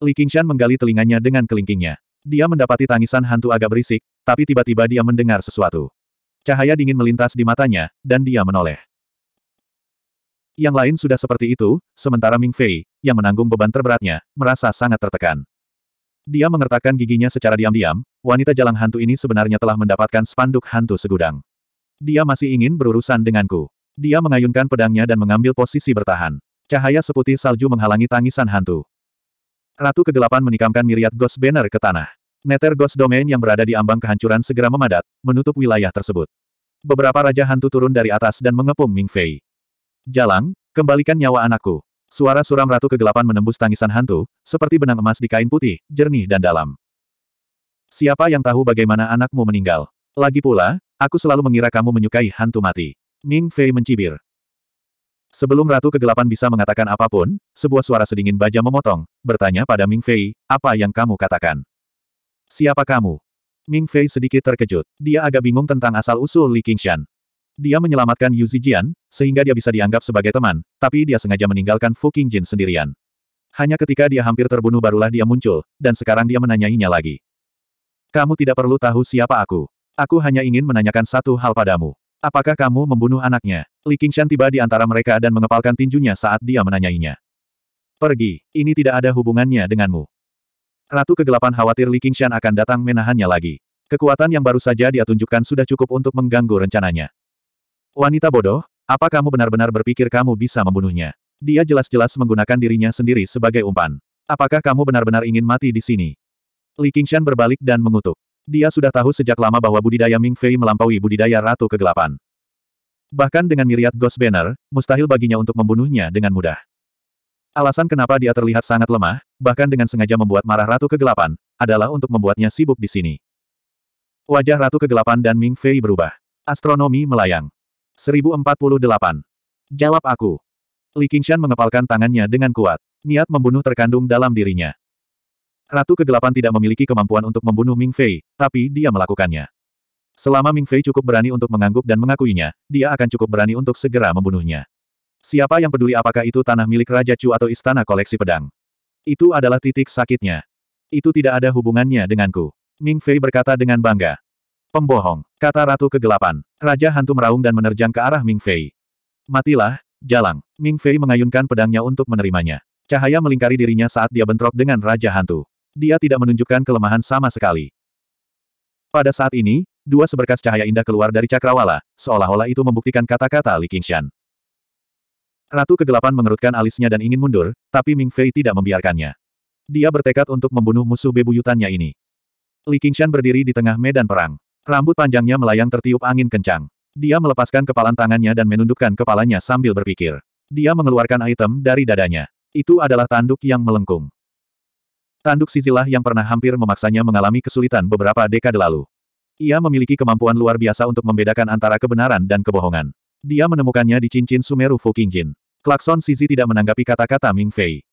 Speaker 1: Li Qingshan menggali telinganya dengan kelingkingnya. Dia mendapati tangisan hantu agak berisik, tapi tiba-tiba dia mendengar sesuatu. Cahaya dingin melintas di matanya, dan dia menoleh. Yang lain sudah seperti itu, sementara Ming Fei, yang menanggung beban terberatnya, merasa sangat tertekan. Dia mengertakkan giginya secara diam-diam, wanita jalang hantu ini sebenarnya telah mendapatkan spanduk hantu segudang. Dia masih ingin berurusan denganku. Dia mengayunkan pedangnya dan mengambil posisi bertahan. Cahaya seputih salju menghalangi tangisan hantu. Ratu kegelapan menikamkan miriat Ghost Banner ke tanah. Neter Ghost Domain yang berada di ambang kehancuran segera memadat, menutup wilayah tersebut. Beberapa raja hantu turun dari atas dan mengepung Ming Fei. Jalang, kembalikan nyawa anakku. Suara suram ratu kegelapan menembus tangisan hantu, seperti benang emas di kain putih, jernih dan dalam. Siapa yang tahu bagaimana anakmu meninggal? Lagi pula, aku selalu mengira kamu menyukai hantu mati. Ming Fei mencibir. Sebelum Ratu Kegelapan bisa mengatakan apapun, sebuah suara sedingin baja memotong, bertanya pada Ming Fei, apa yang kamu katakan? Siapa kamu? Ming Fei sedikit terkejut. Dia agak bingung tentang asal-usul Li Qingshan. Dia menyelamatkan Yu Zijian, sehingga dia bisa dianggap sebagai teman, tapi dia sengaja meninggalkan Fu Qingjin sendirian. Hanya ketika dia hampir terbunuh barulah dia muncul, dan sekarang dia menanyainya lagi. Kamu tidak perlu tahu siapa aku. Aku hanya ingin menanyakan satu hal padamu. Apakah kamu membunuh anaknya? Li Qingshan tiba di antara mereka dan mengepalkan tinjunya saat dia menanyainya. Pergi, ini tidak ada hubungannya denganmu. Ratu kegelapan khawatir Li Qingshan akan datang menahannya lagi. Kekuatan yang baru saja dia tunjukkan sudah cukup untuk mengganggu rencananya. Wanita bodoh, apa kamu benar-benar berpikir kamu bisa membunuhnya? Dia jelas-jelas menggunakan dirinya sendiri sebagai umpan. Apakah kamu benar-benar ingin mati di sini? Li Qingshan berbalik dan mengutuk. Dia sudah tahu sejak lama bahwa budidaya Ming Fei melampaui budidaya Ratu Kegelapan. Bahkan dengan miriat Ghost Banner, mustahil baginya untuk membunuhnya dengan mudah. Alasan kenapa dia terlihat sangat lemah, bahkan dengan sengaja membuat marah Ratu Kegelapan, adalah untuk membuatnya sibuk di sini. Wajah Ratu Kegelapan dan Ming Fei berubah. Astronomi melayang. 1048. Jawab aku. Li Qingshan mengepalkan tangannya dengan kuat. Niat membunuh terkandung dalam dirinya. Ratu Kegelapan tidak memiliki kemampuan untuk membunuh Ming Fei, tapi dia melakukannya. Selama Ming Fei cukup berani untuk mengangguk dan mengakuinya, dia akan cukup berani untuk segera membunuhnya. Siapa yang peduli apakah itu tanah milik Raja Chu atau istana koleksi pedang? Itu adalah titik sakitnya. Itu tidak ada hubungannya denganku. Ming Fei berkata dengan bangga. Pembohong, kata Ratu Kegelapan. Raja Hantu meraung dan menerjang ke arah Ming Fei. Matilah, jalang. Ming Fei mengayunkan pedangnya untuk menerimanya. Cahaya melingkari dirinya saat dia bentrok dengan Raja Hantu. Dia tidak menunjukkan kelemahan sama sekali. Pada saat ini, dua seberkas cahaya indah keluar dari cakrawala, seolah-olah itu membuktikan kata-kata Li Qingshan. Ratu Kegelapan mengerutkan alisnya dan ingin mundur, tapi Ming Fei tidak membiarkannya. Dia bertekad untuk membunuh musuh bebuyutannya ini. Li Qingshan berdiri di tengah medan perang. Rambut panjangnya melayang tertiup angin kencang. Dia melepaskan kepalan tangannya dan menundukkan kepalanya sambil berpikir. Dia mengeluarkan item dari dadanya. Itu adalah tanduk yang melengkung. Tanduk Sizilah yang pernah hampir memaksanya mengalami kesulitan beberapa dekade lalu. Ia memiliki kemampuan luar biasa untuk membedakan antara kebenaran dan kebohongan. Dia menemukannya di cincin Sumeru Fukingjin. Klakson Sizi tidak menanggapi kata-kata Ming Fei.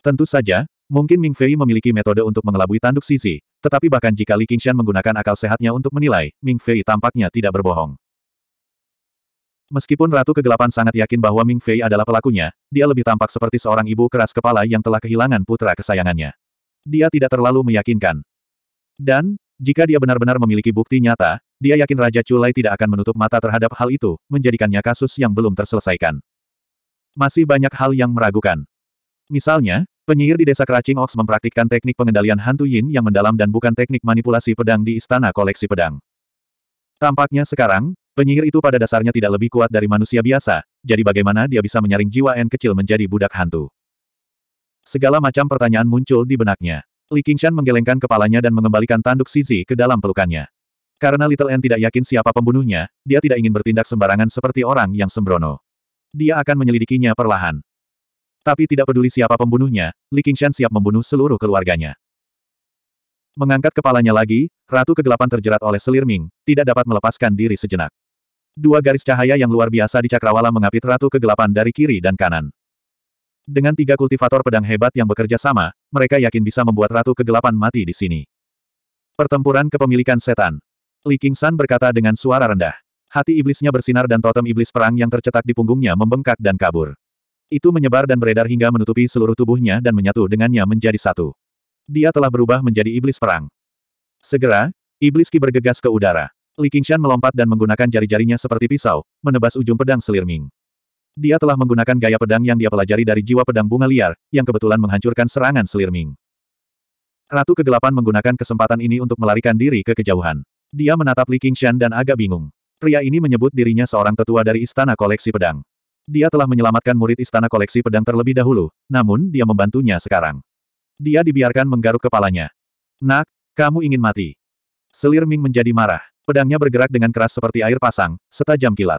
Speaker 1: Tentu saja, Mungkin Ming Fei memiliki metode untuk mengelabui tanduk Sisi, tetapi bahkan jika Li Qingshan menggunakan akal sehatnya untuk menilai, Ming Fei tampaknya tidak berbohong. Meskipun Ratu Kegelapan sangat yakin bahwa Ming Fei adalah pelakunya, dia lebih tampak seperti seorang ibu keras kepala yang telah kehilangan putra kesayangannya. Dia tidak terlalu meyakinkan. Dan, jika dia benar-benar memiliki bukti nyata, dia yakin Raja Chulai tidak akan menutup mata terhadap hal itu, menjadikannya kasus yang belum terselesaikan. Masih banyak hal yang meragukan. Misalnya, Penyihir di desa Keracing Ox mempraktikkan teknik pengendalian hantu yin yang mendalam dan bukan teknik manipulasi pedang di istana koleksi pedang. Tampaknya sekarang, penyihir itu pada dasarnya tidak lebih kuat dari manusia biasa, jadi bagaimana dia bisa menyaring jiwa En kecil menjadi budak hantu? Segala macam pertanyaan muncul di benaknya. Li Qingshan menggelengkan kepalanya dan mengembalikan tanduk Sizi ke dalam pelukannya. Karena Little N tidak yakin siapa pembunuhnya, dia tidak ingin bertindak sembarangan seperti orang yang sembrono. Dia akan menyelidikinya perlahan. Tapi tidak peduli siapa pembunuhnya, Li Qingshan siap membunuh seluruh keluarganya. Mengangkat kepalanya lagi, Ratu Kegelapan terjerat oleh selir Ming, tidak dapat melepaskan diri sejenak. Dua garis cahaya yang luar biasa di cakrawala mengapit Ratu Kegelapan dari kiri dan kanan. Dengan tiga kultivator pedang hebat yang bekerja sama, mereka yakin bisa membuat Ratu Kegelapan mati di sini. Pertempuran kepemilikan setan. Li Qingshan berkata dengan suara rendah. Hati iblisnya bersinar dan totem iblis perang yang tercetak di punggungnya membengkak dan kabur. Itu menyebar dan beredar hingga menutupi seluruh tubuhnya dan menyatu dengannya menjadi satu. Dia telah berubah menjadi iblis perang. Segera, iblis Ki bergegas ke udara. Li Qingshan melompat dan menggunakan jari-jarinya seperti pisau, menebas ujung pedang Selirming. Dia telah menggunakan gaya pedang yang dia pelajari dari jiwa pedang bunga liar, yang kebetulan menghancurkan serangan Selirming. Ratu Kegelapan menggunakan kesempatan ini untuk melarikan diri ke kejauhan. Dia menatap Li Qingshan dan agak bingung. Pria ini menyebut dirinya seorang tetua dari istana koleksi pedang. Dia telah menyelamatkan murid istana koleksi pedang terlebih dahulu, namun dia membantunya sekarang. Dia dibiarkan menggaruk kepalanya. Nak, kamu ingin mati. Selir Ming menjadi marah. Pedangnya bergerak dengan keras seperti air pasang, setajam kilat.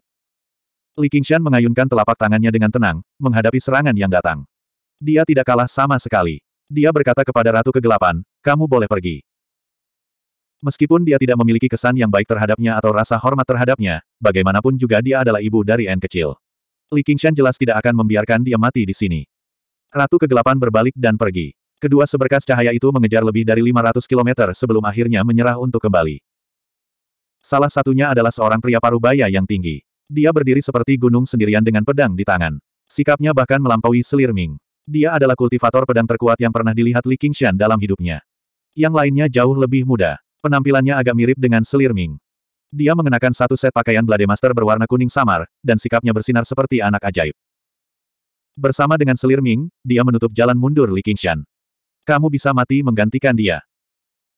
Speaker 1: Li Qingshan mengayunkan telapak tangannya dengan tenang, menghadapi serangan yang datang. Dia tidak kalah sama sekali. Dia berkata kepada Ratu Kegelapan, kamu boleh pergi. Meskipun dia tidak memiliki kesan yang baik terhadapnya atau rasa hormat terhadapnya, bagaimanapun juga dia adalah ibu dari N kecil. Li Qingshan jelas tidak akan membiarkan dia mati di sini. Ratu kegelapan berbalik dan pergi. Kedua seberkas cahaya itu mengejar lebih dari 500 km sebelum akhirnya menyerah untuk kembali. Salah satunya adalah seorang pria parubaya yang tinggi. Dia berdiri seperti gunung sendirian dengan pedang di tangan. Sikapnya bahkan melampaui selir Ming. Dia adalah kultivator pedang terkuat yang pernah dilihat Li Qingshan dalam hidupnya. Yang lainnya jauh lebih muda. Penampilannya agak mirip dengan selir Ming. Dia mengenakan satu set pakaian Blade Master berwarna kuning samar, dan sikapnya bersinar seperti anak ajaib. Bersama dengan selir Ming, dia menutup jalan mundur Li Qingshan. Kamu bisa mati menggantikan dia.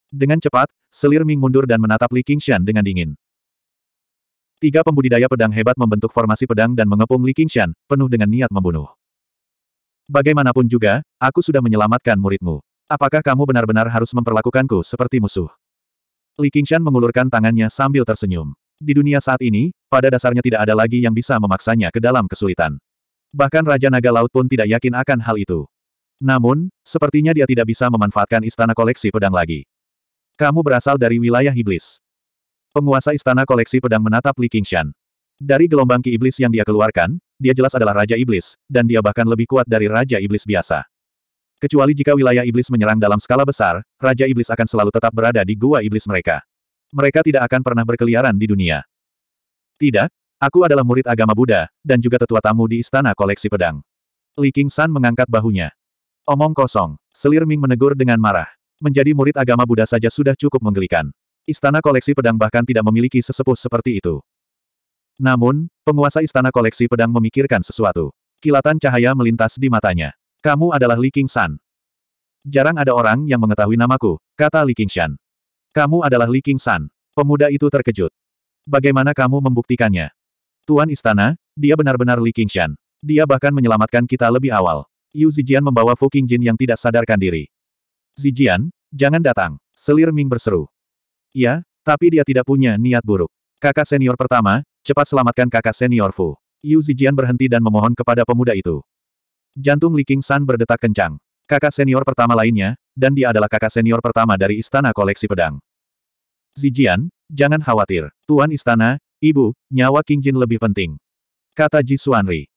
Speaker 1: Dengan cepat, selir Ming mundur dan menatap Li Qingshan dengan dingin. Tiga pembudidaya pedang hebat membentuk formasi pedang dan mengepung Li Qingshan, penuh dengan niat membunuh. Bagaimanapun juga, aku sudah menyelamatkan muridmu. Apakah kamu benar-benar harus memperlakukanku seperti musuh? Li Qingshan mengulurkan tangannya sambil tersenyum. Di dunia saat ini, pada dasarnya tidak ada lagi yang bisa memaksanya ke dalam kesulitan. Bahkan Raja Naga Laut pun tidak yakin akan hal itu. Namun, sepertinya dia tidak bisa memanfaatkan istana koleksi pedang lagi. Kamu berasal dari wilayah iblis. Penguasa istana koleksi pedang menatap Li Qingshan. Dari gelombang ki iblis yang dia keluarkan, dia jelas adalah Raja Iblis, dan dia bahkan lebih kuat dari Raja Iblis biasa. Kecuali jika wilayah iblis menyerang dalam skala besar, Raja Iblis akan selalu tetap berada di gua iblis mereka. Mereka tidak akan pernah berkeliaran di dunia. Tidak, aku adalah murid agama Buddha, dan juga tetua tamu di istana koleksi pedang. Li King San mengangkat bahunya. Omong kosong, Selir Ming menegur dengan marah. Menjadi murid agama Buddha saja sudah cukup menggelikan. Istana koleksi pedang bahkan tidak memiliki sesepuh seperti itu. Namun, penguasa istana koleksi pedang memikirkan sesuatu. Kilatan cahaya melintas di matanya. Kamu adalah Li Qingshan. Jarang ada orang yang mengetahui namaku, kata Li Qingshan. Kamu adalah Li Qingshan. Pemuda itu terkejut. Bagaimana kamu membuktikannya? Tuan Istana, dia benar-benar Li Qingshan. Dia bahkan menyelamatkan kita lebih awal. Yu Zijian membawa Fu Qingjin yang tidak sadarkan diri. Zijian, jangan datang. Selir Ming berseru. Ya, tapi dia tidak punya niat buruk. Kakak senior pertama, cepat selamatkan kakak senior Fu. Yu Zijian berhenti dan memohon kepada pemuda itu. Jantung Li Qing San berdetak kencang. Kakak senior pertama lainnya, dan dia adalah kakak senior pertama dari Istana Koleksi Pedang. Zijian, jangan khawatir. Tuan Istana, Ibu, nyawa King Jin lebih penting. Kata Ji Suanri.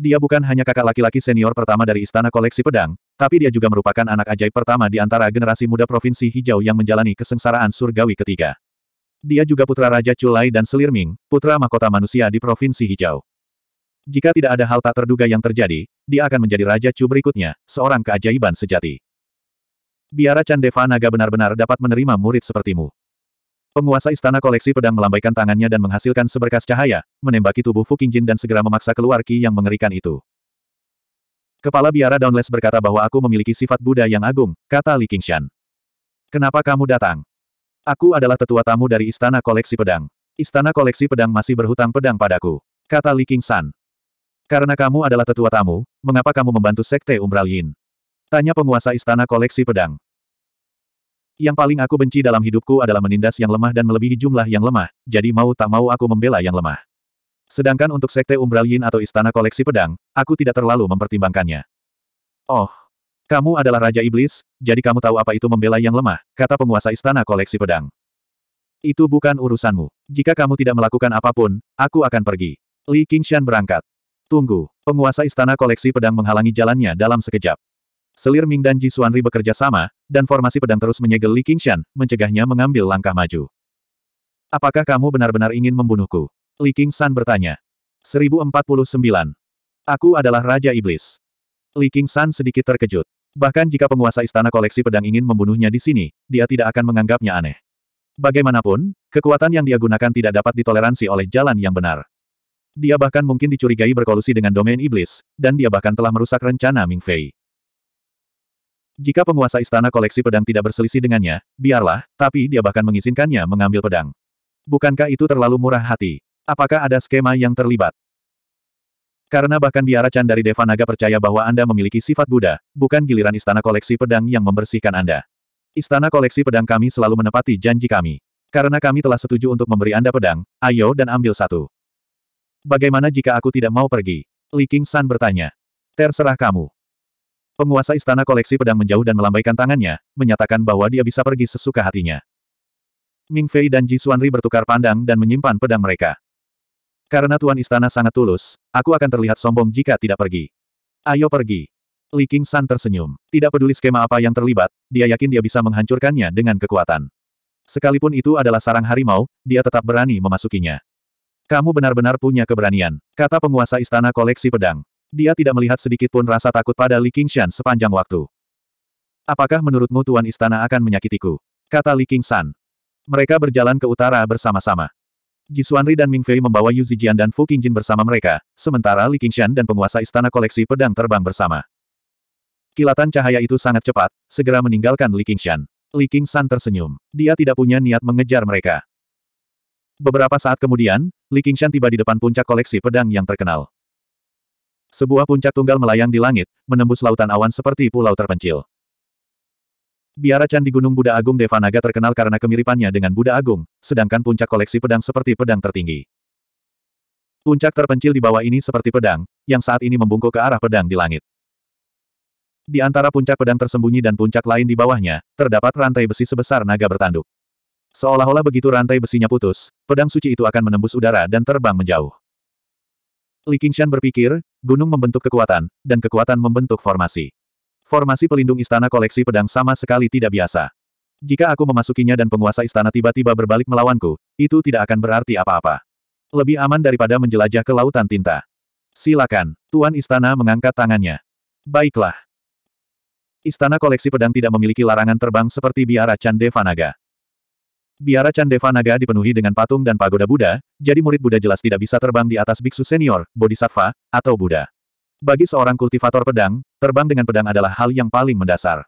Speaker 1: Dia bukan hanya kakak laki-laki senior pertama dari Istana Koleksi Pedang, tapi dia juga merupakan anak ajaib pertama di antara generasi muda Provinsi Hijau yang menjalani kesengsaraan surgawi ketiga. Dia juga putra Raja Chulai dan Selirming, putra mahkota manusia di Provinsi Hijau. Jika tidak ada hal tak terduga yang terjadi, dia akan menjadi Raja Chu berikutnya, seorang keajaiban sejati. Biara Chandeva Naga benar-benar dapat menerima murid sepertimu. Penguasa istana koleksi pedang melambaikan tangannya dan menghasilkan seberkas cahaya, menembaki tubuh Fu Qingjin dan segera memaksa keluar ki yang mengerikan itu. Kepala biara Downless berkata bahwa aku memiliki sifat Buddha yang agung, kata Li Qingshan. Kenapa kamu datang? Aku adalah tetua tamu dari istana koleksi pedang. Istana koleksi pedang masih berhutang pedang padaku, kata Li Qingshan. Karena kamu adalah tetua tamu, mengapa kamu membantu Sekte Umbral Yin? Tanya penguasa istana koleksi pedang. Yang paling aku benci dalam hidupku adalah menindas yang lemah dan melebihi jumlah yang lemah, jadi mau tak mau aku membela yang lemah. Sedangkan untuk Sekte Umbral Yin atau Istana Koleksi Pedang, aku tidak terlalu mempertimbangkannya. Oh, kamu adalah Raja Iblis, jadi kamu tahu apa itu membela yang lemah, kata penguasa Istana Koleksi Pedang. Itu bukan urusanmu. Jika kamu tidak melakukan apapun, aku akan pergi. Li Qingshan berangkat. Tunggu, penguasa istana koleksi pedang menghalangi jalannya dalam sekejap. Selir Ming dan Ji Xuanri bekerja sama, dan formasi pedang terus menyegel Li Qingshan, mencegahnya mengambil langkah maju. Apakah kamu benar-benar ingin membunuhku? Li Qingshan bertanya. 1049. Aku adalah Raja Iblis. Li Qingshan sedikit terkejut. Bahkan jika penguasa istana koleksi pedang ingin membunuhnya di sini, dia tidak akan menganggapnya aneh. Bagaimanapun, kekuatan yang dia gunakan tidak dapat ditoleransi oleh jalan yang benar. Dia bahkan mungkin dicurigai berkolusi dengan domain iblis, dan dia bahkan telah merusak rencana Ming Fei. Jika penguasa istana koleksi pedang tidak berselisih dengannya, biarlah, tapi dia bahkan mengizinkannya mengambil pedang. Bukankah itu terlalu murah hati? Apakah ada skema yang terlibat? Karena bahkan biara Chan dari naga percaya bahwa Anda memiliki sifat Buddha, bukan giliran istana koleksi pedang yang membersihkan Anda. Istana koleksi pedang kami selalu menepati janji kami. Karena kami telah setuju untuk memberi Anda pedang, ayo dan ambil satu. Bagaimana jika aku tidak mau pergi? Li King San bertanya. Terserah kamu. Penguasa istana koleksi pedang menjauh dan melambaikan tangannya, menyatakan bahwa dia bisa pergi sesuka hatinya. Ming Fei dan Ji Xuanri bertukar pandang dan menyimpan pedang mereka. Karena tuan istana sangat tulus, aku akan terlihat sombong jika tidak pergi. Ayo pergi. Li King San tersenyum. Tidak peduli skema apa yang terlibat, dia yakin dia bisa menghancurkannya dengan kekuatan. Sekalipun itu adalah sarang harimau, dia tetap berani memasukinya. Kamu benar-benar punya keberanian, kata penguasa istana koleksi pedang. Dia tidak melihat sedikit pun rasa takut pada Li Qingshan sepanjang waktu. Apakah menurutmu Tuan Istana akan menyakitiku? Kata Li Qingshan. Mereka berjalan ke utara bersama-sama. Ji Xuanri dan Ming Fei membawa Yu Zijian dan Fu Qingjin bersama mereka, sementara Li Qingshan dan penguasa istana koleksi pedang terbang bersama. Kilatan cahaya itu sangat cepat, segera meninggalkan Li Qingshan. Li Qingshan tersenyum. Dia tidak punya niat mengejar mereka. Beberapa saat kemudian, Li Qingshan tiba di depan puncak koleksi pedang yang terkenal. Sebuah puncak tunggal melayang di langit, menembus lautan awan seperti pulau terpencil. Biara Chan di Gunung Buddha Agung Devanaga terkenal karena kemiripannya dengan Buddha Agung, sedangkan puncak koleksi pedang seperti pedang tertinggi. Puncak terpencil di bawah ini seperti pedang, yang saat ini membungkuk ke arah pedang di langit. Di antara puncak pedang tersembunyi dan puncak lain di bawahnya, terdapat rantai besi sebesar naga bertanduk. Seolah-olah begitu rantai besinya putus, pedang suci itu akan menembus udara dan terbang menjauh. Li Qingshan berpikir, gunung membentuk kekuatan, dan kekuatan membentuk formasi. Formasi pelindung istana koleksi pedang sama sekali tidak biasa. Jika aku memasukinya dan penguasa istana tiba-tiba berbalik melawanku, itu tidak akan berarti apa-apa. Lebih aman daripada menjelajah ke lautan tinta. Silakan, Tuan Istana mengangkat tangannya. Baiklah. Istana koleksi pedang tidak memiliki larangan terbang seperti biara Chandevanaga. Biara Candeva Naga dipenuhi dengan patung dan pagoda Buddha, jadi murid Buddha jelas tidak bisa terbang di atas biksu senior, bodhisattva, atau Buddha. Bagi seorang kultivator pedang, terbang dengan pedang adalah hal yang paling mendasar.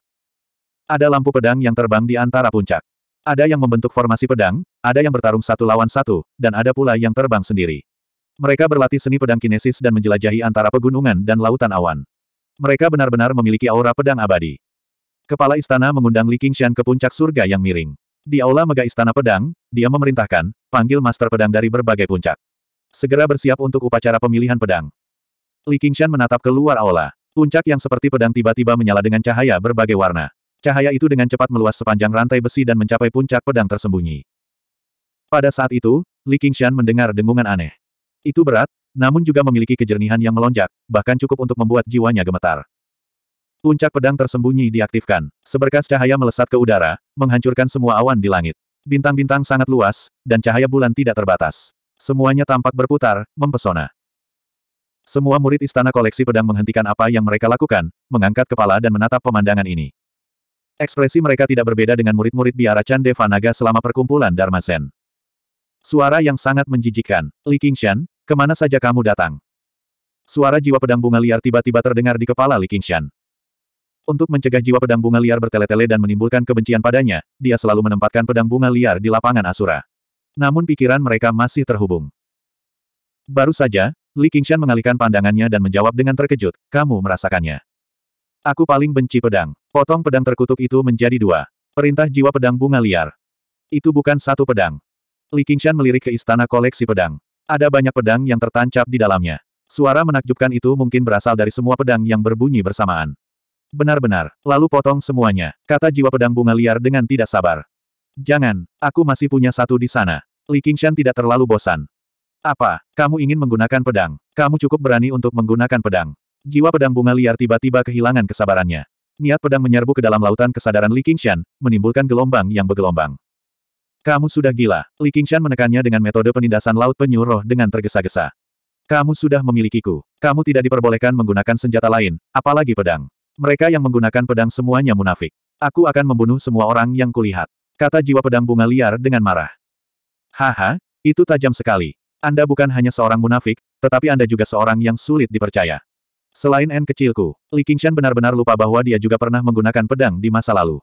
Speaker 1: Ada lampu pedang yang terbang di antara puncak. Ada yang membentuk formasi pedang, ada yang bertarung satu lawan satu, dan ada pula yang terbang sendiri. Mereka berlatih seni pedang kinesis dan menjelajahi antara pegunungan dan lautan awan. Mereka benar-benar memiliki aura pedang abadi. Kepala istana mengundang Li Qingshan ke puncak surga yang miring. Di aula mega istana pedang, dia memerintahkan, panggil master pedang dari berbagai puncak. Segera bersiap untuk upacara pemilihan pedang. Li Qingshan menatap keluar aula. Puncak yang seperti pedang tiba-tiba menyala dengan cahaya berbagai warna. Cahaya itu dengan cepat meluas sepanjang rantai besi dan mencapai puncak pedang tersembunyi. Pada saat itu, Li Qingshan mendengar dengungan aneh. Itu berat, namun juga memiliki kejernihan yang melonjak, bahkan cukup untuk membuat jiwanya gemetar. Puncak pedang tersembunyi diaktifkan. Seberkas cahaya melesat ke udara, menghancurkan semua awan di langit. Bintang-bintang sangat luas, dan cahaya bulan tidak terbatas. Semuanya tampak berputar, mempesona. Semua murid istana koleksi pedang menghentikan apa yang mereka lakukan, mengangkat kepala dan menatap pemandangan ini. Ekspresi mereka tidak berbeda dengan murid-murid biara Chan Devanaga selama perkumpulan Dharma Sen. Suara yang sangat menjijikan, Li Qingshan, kemana saja kamu datang? Suara jiwa pedang bunga liar tiba-tiba terdengar di kepala Li Qingshan. Untuk mencegah jiwa pedang bunga liar bertele-tele dan menimbulkan kebencian padanya, dia selalu menempatkan pedang bunga liar di lapangan Asura. Namun pikiran mereka masih terhubung. Baru saja, Li Qingshan mengalihkan pandangannya dan menjawab dengan terkejut, kamu merasakannya. Aku paling benci pedang. Potong pedang terkutuk itu menjadi dua. Perintah jiwa pedang bunga liar. Itu bukan satu pedang. Li Qingshan melirik ke istana koleksi pedang. Ada banyak pedang yang tertancap di dalamnya. Suara menakjubkan itu mungkin berasal dari semua pedang yang berbunyi bersamaan. Benar-benar, lalu potong semuanya, kata jiwa pedang bunga liar dengan tidak sabar. Jangan, aku masih punya satu di sana. Li Qingshan tidak terlalu bosan. Apa, kamu ingin menggunakan pedang? Kamu cukup berani untuk menggunakan pedang. Jiwa pedang bunga liar tiba-tiba kehilangan kesabarannya. Niat pedang menyerbu ke dalam lautan kesadaran Li Qingshan, menimbulkan gelombang yang bergelombang. Kamu sudah gila. Li Qingshan menekannya dengan metode penindasan laut penyuruh dengan tergesa-gesa. Kamu sudah memilikiku. Kamu tidak diperbolehkan menggunakan senjata lain, apalagi pedang. Mereka yang menggunakan pedang semuanya munafik. Aku akan membunuh semua orang yang kulihat. Kata jiwa pedang bunga liar dengan marah. Haha, itu tajam sekali. Anda bukan hanya seorang munafik, tetapi Anda juga seorang yang sulit dipercaya. Selain N kecilku, Li Qingshan benar-benar lupa bahwa dia juga pernah menggunakan pedang di masa lalu.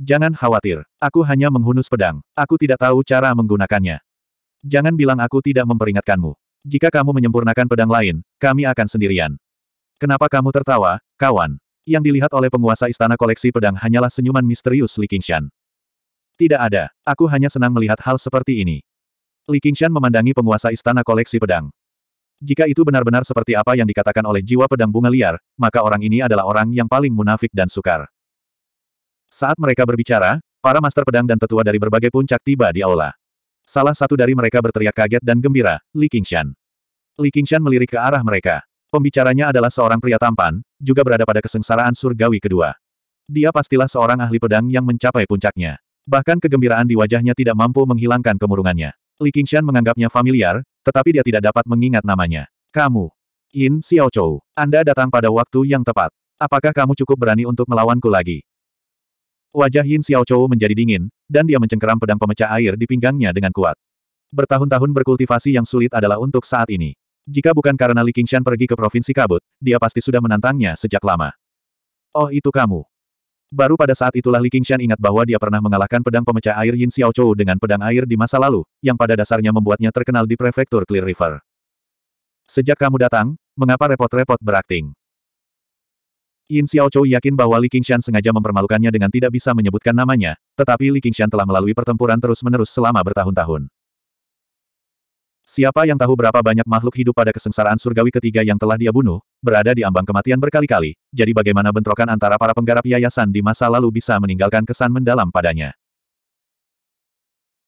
Speaker 1: Jangan khawatir, aku hanya menghunus pedang. Aku tidak tahu cara menggunakannya. Jangan bilang aku tidak memperingatkanmu. Jika kamu menyempurnakan pedang lain, kami akan sendirian. Kenapa kamu tertawa, kawan? Yang dilihat oleh penguasa istana koleksi pedang hanyalah senyuman misterius Li Qingshan. Tidak ada, aku hanya senang melihat hal seperti ini. Li Qingshan memandangi penguasa istana koleksi pedang. Jika itu benar-benar seperti apa yang dikatakan oleh jiwa pedang bunga liar, maka orang ini adalah orang yang paling munafik dan sukar. Saat mereka berbicara, para master pedang dan tetua dari berbagai puncak tiba di aula. Salah satu dari mereka berteriak kaget dan gembira, Li Qingshan. Li Qingshan melirik ke arah mereka. Pembicaranya adalah seorang pria tampan, juga berada pada kesengsaraan surgawi kedua. Dia pastilah seorang ahli pedang yang mencapai puncaknya. Bahkan kegembiraan di wajahnya tidak mampu menghilangkan kemurungannya. Li Qingshan menganggapnya familiar, tetapi dia tidak dapat mengingat namanya. Kamu, Yin Xiaochou, Anda datang pada waktu yang tepat. Apakah kamu cukup berani untuk melawanku lagi? Wajah Yin Xiaochou menjadi dingin, dan dia mencengkeram pedang pemecah air di pinggangnya dengan kuat. Bertahun-tahun berkultivasi yang sulit adalah untuk saat ini. Jika bukan karena Li Qingshan pergi ke Provinsi Kabut, dia pasti sudah menantangnya sejak lama. Oh itu kamu. Baru pada saat itulah Li Qingshan ingat bahwa dia pernah mengalahkan pedang pemecah air Yin Xiao Xiaochou dengan pedang air di masa lalu, yang pada dasarnya membuatnya terkenal di prefektur Clear River. Sejak kamu datang, mengapa repot-repot berakting? Yin Xiao Xiaochou yakin bahwa Li Qingshan sengaja mempermalukannya dengan tidak bisa menyebutkan namanya, tetapi Li Qingshan telah melalui pertempuran terus-menerus selama bertahun-tahun. Siapa yang tahu berapa banyak makhluk hidup pada kesengsaraan surgawi ketiga yang telah dia bunuh, berada di ambang kematian berkali-kali, jadi bagaimana bentrokan antara para penggarap yayasan di masa lalu bisa meninggalkan kesan mendalam padanya.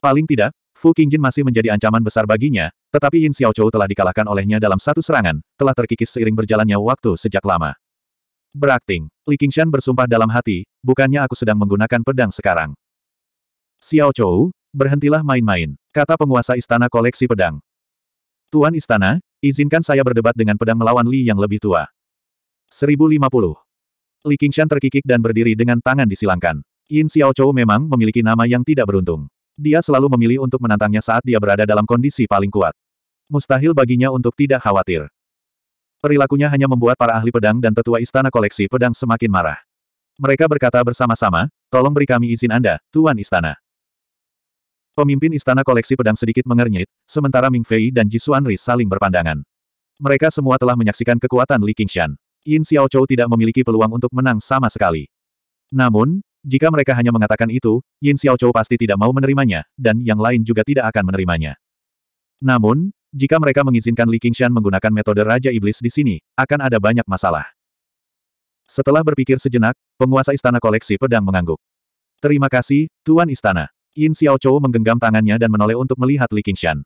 Speaker 1: Paling tidak, Fu Qingjin masih menjadi ancaman besar baginya, tetapi Yin Xiaochou telah dikalahkan olehnya dalam satu serangan, telah terkikis seiring berjalannya waktu sejak lama. Berakting, Li Qingshan bersumpah dalam hati, bukannya aku sedang menggunakan pedang sekarang. Xiao Chou, berhentilah main-main, kata penguasa istana koleksi pedang. Tuan Istana, izinkan saya berdebat dengan pedang melawan Li yang lebih tua. 1050. Li Qingshan terkikik dan berdiri dengan tangan disilangkan. Yin Xiaochou memang memiliki nama yang tidak beruntung. Dia selalu memilih untuk menantangnya saat dia berada dalam kondisi paling kuat. Mustahil baginya untuk tidak khawatir. Perilakunya hanya membuat para ahli pedang dan tetua istana koleksi pedang semakin marah. Mereka berkata bersama-sama, tolong beri kami izin Anda, Tuan Istana. Pemimpin istana koleksi pedang sedikit mengernyit, sementara Ming Fei dan Ji Xuanri saling berpandangan. Mereka semua telah menyaksikan kekuatan Li Qingshan. Yin Xiao Xiaochou tidak memiliki peluang untuk menang sama sekali. Namun, jika mereka hanya mengatakan itu, Yin Xiao Xiaochou pasti tidak mau menerimanya, dan yang lain juga tidak akan menerimanya. Namun, jika mereka mengizinkan Li Qingshan menggunakan metode Raja Iblis di sini, akan ada banyak masalah. Setelah berpikir sejenak, penguasa istana koleksi pedang mengangguk. Terima kasih, Tuan Istana. Yin Xiao Xiaochou menggenggam tangannya dan menoleh untuk melihat Li Qingshan.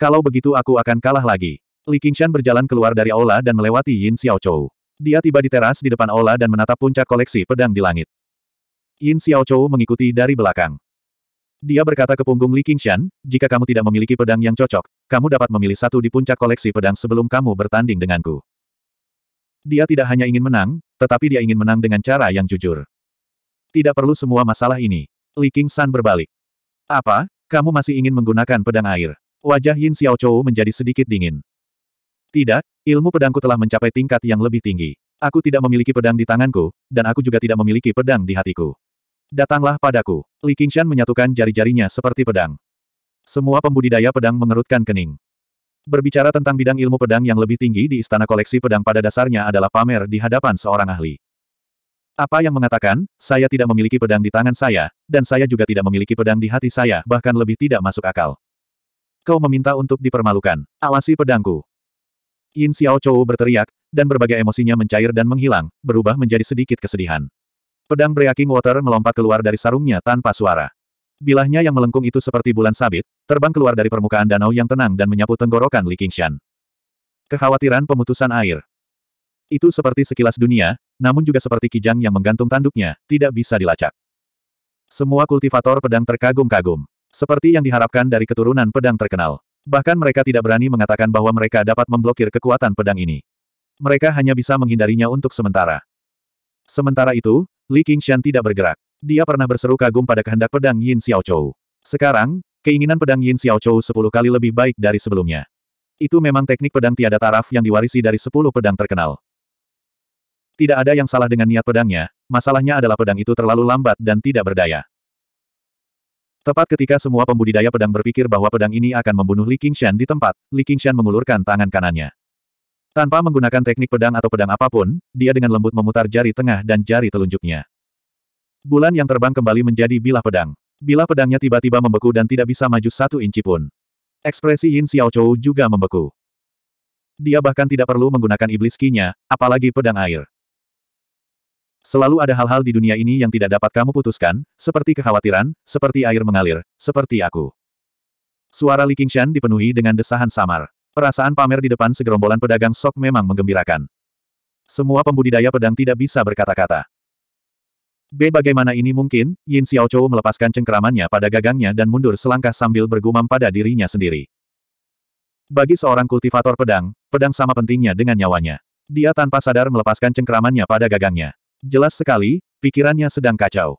Speaker 1: Kalau begitu aku akan kalah lagi. Li Qingshan berjalan keluar dari aula dan melewati Yin Xiao Xiaochou. Dia tiba di teras di depan aula dan menatap puncak koleksi pedang di langit. Yin Xiao Xiaochou mengikuti dari belakang. Dia berkata ke punggung Li Qingshan, jika kamu tidak memiliki pedang yang cocok, kamu dapat memilih satu di puncak koleksi pedang sebelum kamu bertanding denganku. Dia tidak hanya ingin menang, tetapi dia ingin menang dengan cara yang jujur. Tidak perlu semua masalah ini. Li King San berbalik. Apa, kamu masih ingin menggunakan pedang air? Wajah Yin Xiao Chou menjadi sedikit dingin. Tidak, ilmu pedangku telah mencapai tingkat yang lebih tinggi. Aku tidak memiliki pedang di tanganku, dan aku juga tidak memiliki pedang di hatiku. Datanglah padaku. Li Qingshan menyatukan jari-jarinya seperti pedang. Semua pembudidaya pedang mengerutkan kening. Berbicara tentang bidang ilmu pedang yang lebih tinggi di istana koleksi pedang pada dasarnya adalah pamer di hadapan seorang ahli. Apa yang mengatakan, saya tidak memiliki pedang di tangan saya, dan saya juga tidak memiliki pedang di hati saya, bahkan lebih tidak masuk akal. Kau meminta untuk dipermalukan. Alasi pedangku. Yin Xiao Chou berteriak, dan berbagai emosinya mencair dan menghilang, berubah menjadi sedikit kesedihan. Pedang Breaking Water melompat keluar dari sarungnya tanpa suara. Bilahnya yang melengkung itu seperti bulan sabit, terbang keluar dari permukaan danau yang tenang dan menyapu tenggorokan Li Qingshan. Kekhawatiran pemutusan air. Itu seperti sekilas dunia, namun juga seperti kijang yang menggantung tanduknya, tidak bisa dilacak. Semua kultivator pedang terkagum-kagum. Seperti yang diharapkan dari keturunan pedang terkenal. Bahkan mereka tidak berani mengatakan bahwa mereka dapat memblokir kekuatan pedang ini. Mereka hanya bisa menghindarinya untuk sementara. Sementara itu, Li Qingshan tidak bergerak. Dia pernah berseru kagum pada kehendak pedang Yin Xiaochou. Sekarang, keinginan pedang Yin Xiaochou sepuluh kali lebih baik dari sebelumnya. Itu memang teknik pedang tiada taraf yang diwarisi dari sepuluh pedang terkenal. Tidak ada yang salah dengan niat pedangnya, masalahnya adalah pedang itu terlalu lambat dan tidak berdaya. Tepat ketika semua pembudidaya pedang berpikir bahwa pedang ini akan membunuh Li Qingshan di tempat, Li Qingshan mengulurkan tangan kanannya. Tanpa menggunakan teknik pedang atau pedang apapun, dia dengan lembut memutar jari tengah dan jari telunjuknya. Bulan yang terbang kembali menjadi bilah pedang. Bilah pedangnya tiba-tiba membeku dan tidak bisa maju satu inci pun. Ekspresi Yin Xiaochou juga membeku. Dia bahkan tidak perlu menggunakan iblis kinya, apalagi pedang air. Selalu ada hal-hal di dunia ini yang tidak dapat kamu putuskan, seperti kekhawatiran, seperti air mengalir, seperti aku. Suara Li Qingshan dipenuhi dengan desahan samar. Perasaan pamer di depan segerombolan pedagang sok memang menggembirakan. Semua pembudidaya pedang tidak bisa berkata-kata. B. Bagaimana ini mungkin? Yin Xiaochou melepaskan cengkeramannya pada gagangnya dan mundur selangkah sambil bergumam pada dirinya sendiri. Bagi seorang kultivator pedang, pedang sama pentingnya dengan nyawanya. Dia tanpa sadar melepaskan cengkeramannya pada gagangnya. Jelas sekali, pikirannya sedang kacau.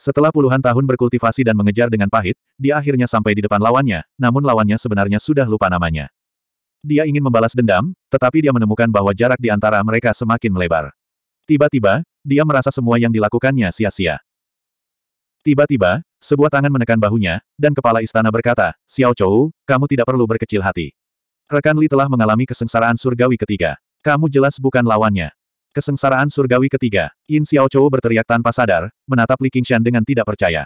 Speaker 1: Setelah puluhan tahun berkultivasi dan mengejar dengan pahit, dia akhirnya sampai di depan lawannya, namun lawannya sebenarnya sudah lupa namanya. Dia ingin membalas dendam, tetapi dia menemukan bahwa jarak di antara mereka semakin melebar. Tiba-tiba, dia merasa semua yang dilakukannya sia-sia. Tiba-tiba, sebuah tangan menekan bahunya, dan kepala istana berkata, Xiao Chou, kamu tidak perlu berkecil hati. Rekan Li telah mengalami kesengsaraan surgawi ketiga. Kamu jelas bukan lawannya. Kesengsaraan surgawi ketiga, Yin Xiaochou berteriak tanpa sadar, menatap Li Qingshan dengan tidak percaya.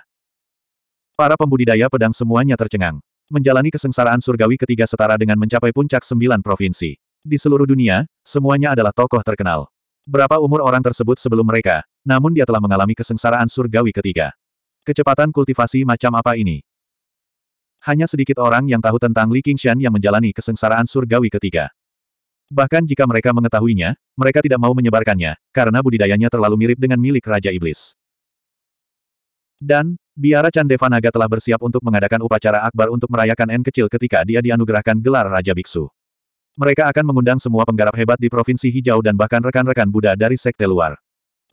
Speaker 1: Para pembudidaya pedang semuanya tercengang. Menjalani kesengsaraan surgawi ketiga setara dengan mencapai puncak sembilan provinsi. Di seluruh dunia, semuanya adalah tokoh terkenal. Berapa umur orang tersebut sebelum mereka, namun dia telah mengalami kesengsaraan surgawi ketiga. Kecepatan kultivasi macam apa ini? Hanya sedikit orang yang tahu tentang Li Qingshan yang menjalani kesengsaraan surgawi ketiga. Bahkan jika mereka mengetahuinya, mereka tidak mau menyebarkannya, karena budidayanya terlalu mirip dengan milik Raja Iblis. Dan, Biara candevanaga telah bersiap untuk mengadakan upacara akbar untuk merayakan N kecil ketika dia dianugerahkan gelar Raja Biksu. Mereka akan mengundang semua penggarap hebat di Provinsi Hijau dan bahkan rekan-rekan Buddha dari sekte luar.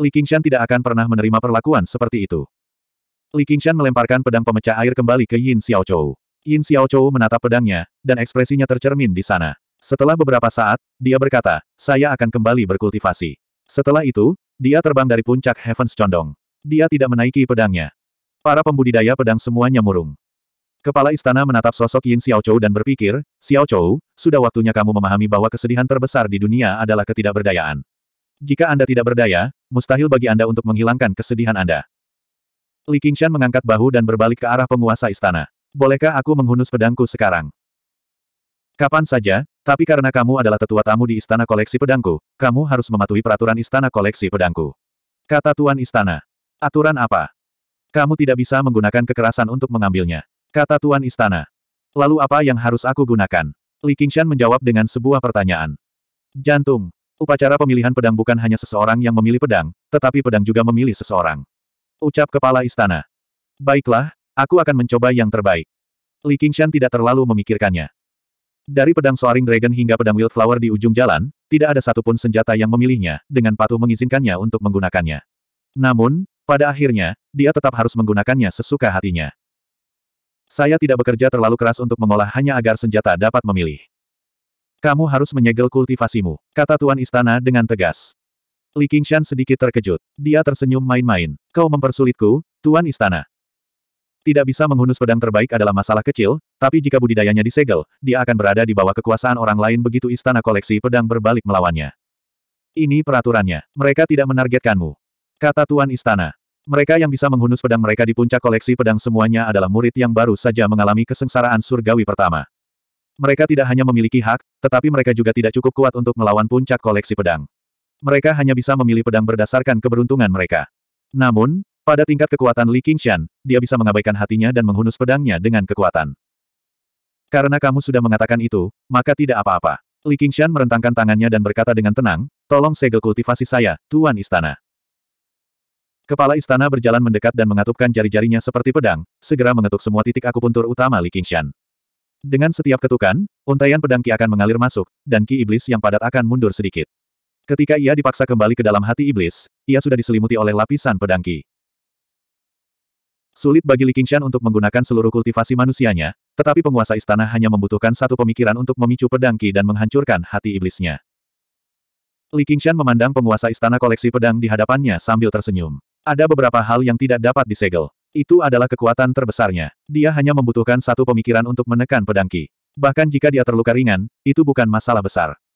Speaker 1: Li Qingshan tidak akan pernah menerima perlakuan seperti itu. Li Qingshan melemparkan pedang pemecah air kembali ke Yin Xiaochou. Yin Xiaochou menatap pedangnya, dan ekspresinya tercermin di sana. Setelah beberapa saat, dia berkata, saya akan kembali berkultivasi. Setelah itu, dia terbang dari puncak Heavens Condong. Dia tidak menaiki pedangnya. Para pembudidaya pedang semuanya murung. Kepala istana menatap sosok Yin Xiao Xiaochou dan berpikir, Xiao Xiaochou, sudah waktunya kamu memahami bahwa kesedihan terbesar di dunia adalah ketidakberdayaan. Jika Anda tidak berdaya, mustahil bagi Anda untuk menghilangkan kesedihan Anda. Li Qingshan mengangkat bahu dan berbalik ke arah penguasa istana. Bolehkah aku menghunus pedangku sekarang? Kapan saja, tapi karena kamu adalah tetua tamu di istana koleksi pedangku, kamu harus mematuhi peraturan istana koleksi pedangku. Kata Tuan Istana. Aturan apa? Kamu tidak bisa menggunakan kekerasan untuk mengambilnya. Kata Tuan Istana. Lalu apa yang harus aku gunakan? Li Qingshan menjawab dengan sebuah pertanyaan. Jantung. Upacara pemilihan pedang bukan hanya seseorang yang memilih pedang, tetapi pedang juga memilih seseorang. Ucap kepala istana. Baiklah, aku akan mencoba yang terbaik. Li Qingshan tidak terlalu memikirkannya. Dari pedang Soaring Dragon hingga pedang Wildflower di ujung jalan, tidak ada satupun senjata yang memilihnya, dengan patuh mengizinkannya untuk menggunakannya. Namun, pada akhirnya, dia tetap harus menggunakannya sesuka hatinya. Saya tidak bekerja terlalu keras untuk mengolah hanya agar senjata dapat memilih. Kamu harus menyegel kultivasimu, kata Tuan Istana dengan tegas. Li Qingshan sedikit terkejut. Dia tersenyum main-main. Kau mempersulitku, Tuan Istana. Tidak bisa menghunus pedang terbaik adalah masalah kecil, tapi jika budidayanya disegel, dia akan berada di bawah kekuasaan orang lain begitu istana koleksi pedang berbalik melawannya. Ini peraturannya. Mereka tidak menargetkanmu. Kata Tuan Istana. Mereka yang bisa menghunus pedang mereka di puncak koleksi pedang semuanya adalah murid yang baru saja mengalami kesengsaraan surgawi pertama. Mereka tidak hanya memiliki hak, tetapi mereka juga tidak cukup kuat untuk melawan puncak koleksi pedang. Mereka hanya bisa memilih pedang berdasarkan keberuntungan mereka. Namun, pada tingkat kekuatan Li Qingshan, dia bisa mengabaikan hatinya dan menghunus pedangnya dengan kekuatan. Karena kamu sudah mengatakan itu, maka tidak apa-apa. Li Qingshan merentangkan tangannya dan berkata dengan tenang, tolong segel kultivasi saya, Tuan Istana. Kepala istana berjalan mendekat dan mengatupkan jari-jarinya seperti pedang, segera mengetuk semua titik akupuntur utama Li Qingshan. Dengan setiap ketukan, untayan pedang Ki akan mengalir masuk, dan Ki Iblis yang padat akan mundur sedikit. Ketika ia dipaksa kembali ke dalam hati iblis, ia sudah diselimuti oleh lapisan pedang Ki. Sulit bagi Li Qingshan untuk menggunakan seluruh kultivasi manusianya, tetapi penguasa istana hanya membutuhkan satu pemikiran untuk memicu pedang Qi dan menghancurkan hati iblisnya. Li Qingshan memandang penguasa istana koleksi pedang di hadapannya sambil tersenyum. Ada beberapa hal yang tidak dapat disegel. Itu adalah kekuatan terbesarnya. Dia hanya membutuhkan satu pemikiran untuk menekan pedang Qi. Bahkan jika dia terluka ringan, itu bukan masalah besar.